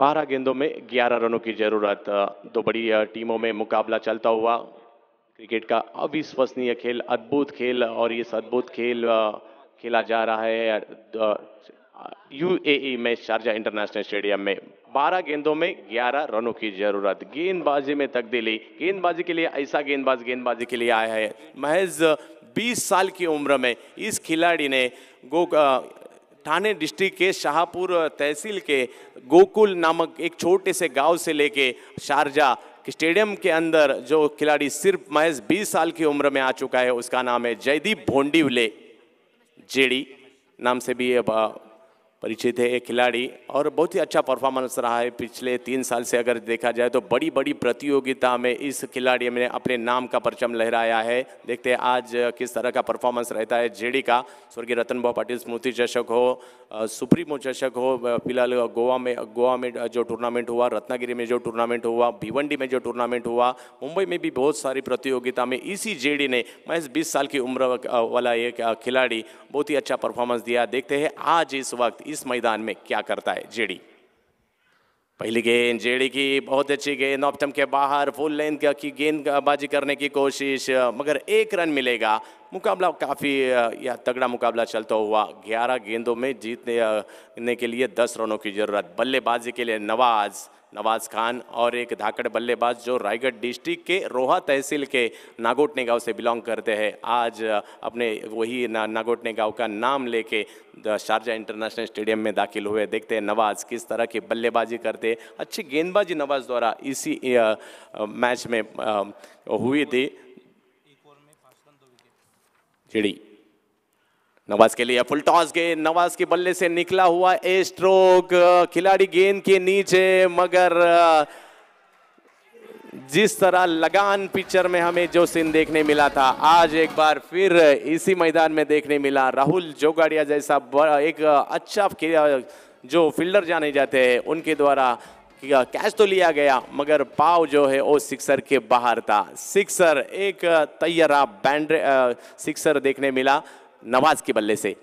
बारह गेंदों में ग्यारह रनों की जरूरत दो बड़ी टीमों में मुकाबला चलता हुआ क्रिकेट का अविश्वसनीय खेल अद्भुत खेल और इस अद्भुत खेल खेला जा रहा है यूएई e में शारजा इंटरनेशनल स्टेडियम में 12 गेंदों में 11 रनों की जरूरत गेंदबाजी में तब्दीली गेंदबाजी के लिए ऐसा गेंदबाज गेंदबाजी के लिए आया है महज 20 साल की उम्र में इस खिलाड़ी ने गो थाने डिस्ट्रिक्ट के शाहपुर तहसील के गोकुल नामक एक छोटे से गांव से लेके शारजा स्टेडियम के अंदर जो खिलाड़ी सिर्फ महज बीस साल की उम्र में आ चुका है उसका नाम है जयदीप भोंडीवले जेडी नाम से भी परिचित है एक खिलाड़ी और बहुत ही अच्छा परफॉर्मेंस रहा है पिछले तीन साल से अगर देखा जाए तो बड़ी बड़ी प्रतियोगिता में इस खिलाड़ी ने अपने नाम का परचम लहराया है देखते हैं आज किस तरह का परफॉर्मेंस रहता है जेडी का स्वर्गीय रतन भाव पाटिल स्मृति चषक हो सुप्रीमो चषक हो फिलहाल गोवा में गोवा में जो टूर्नामेंट हुआ रत्नागिरी में जो टूर्नामेंट हुआ भिवंडी में जो टूर्नामेंट हुआ मुंबई में भी बहुत सारी प्रतियोगिता में इसी जे ने महज बीस साल की उम्र वाला एक खिलाड़ी बहुत ही अच्छा परफॉर्मेंस दिया देखते हैं आज इस वक्त इस मैदान में क्या करता है जेडी पहली गेंद जेडी की बहुत अच्छी गेंद ऑप्टम के बाहर फुल लेंथ की गेंद बाजी करने की कोशिश मगर एक रन मिलेगा मुकाबला काफ़ी या तगड़ा मुकाबला चलता हुआ 11 गेंदों में जीतने के लिए 10 रनों की ज़रूरत बल्लेबाजी के लिए नवाज़ नवाज खान और एक धाकड़ बल्लेबाज जो रायगढ़ डिस्ट्रिक्ट के रोहा तहसील के नागोटने गांव से बिलोंग करते हैं आज अपने वही ना, नागोटने गांव का नाम लेके शारजा इंटरनेशनल स्टेडियम में दाखिल हुए देखते हैं नवाज किस तरह की बल्लेबाजी करते अच्छी गेंदबाजी नवाज द्वारा इसी आ, आ, मैच में आ, हुई थी चिड़ी नवाज के लिए फुल टॉस गए नवाज के बल्ले से निकला हुआ ए स्ट्रोक खिलाड़ी गेंद के नीचे मगर जिस तरह लगान पिक्चर में हमें जो सीन देखने मिला था आज एक बार फिर इसी मैदान में देखने मिला राहुल जोगाड़िया जैसा एक अच्छा जो फील्डर जाने जाते हैं उनके द्वारा कैच तो लिया गया मगर पाव जो है वो सिक्सर के बाहर था सिक्सर एक तैयारा बैंड सिक्सर देखने मिला नवाज के बल्ले से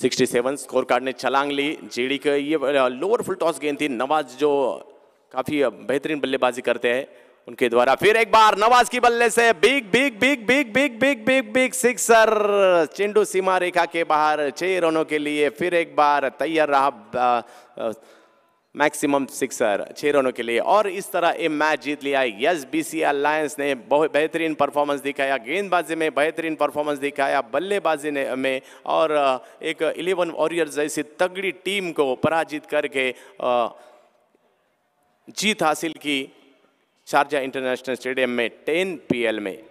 सिक्सटी सेवन स्कोर कार्ड ने छलांग ली जेडी का ये लोअर फुल टॉस गेंद थी नवाज जो काफी बेहतरीन बल्लेबाजी करते हैं उनके द्वारा फिर एक बार नवाज की बल्ले से big big big big big big big big sixer चिंडू सीमा रेखा के बाहर छह रनों के लिए फिर एक बार तैयार रहा मैक्सिमम सिक्सर छः रनों के लिए और इस तरह ये मैच जीत लिया यस सी अलायंस ने बहुत बेहतरीन परफॉर्मेंस दिखाया गेंदबाजी में बेहतरीन परफॉर्मेंस दिखाया बल्लेबाजी ने में और एक इलेवन वॉरियर्स जैसी तगड़ी टीम को पराजित करके जीत हासिल की शारजा इंटरनेशनल स्टेडियम में टेन पी में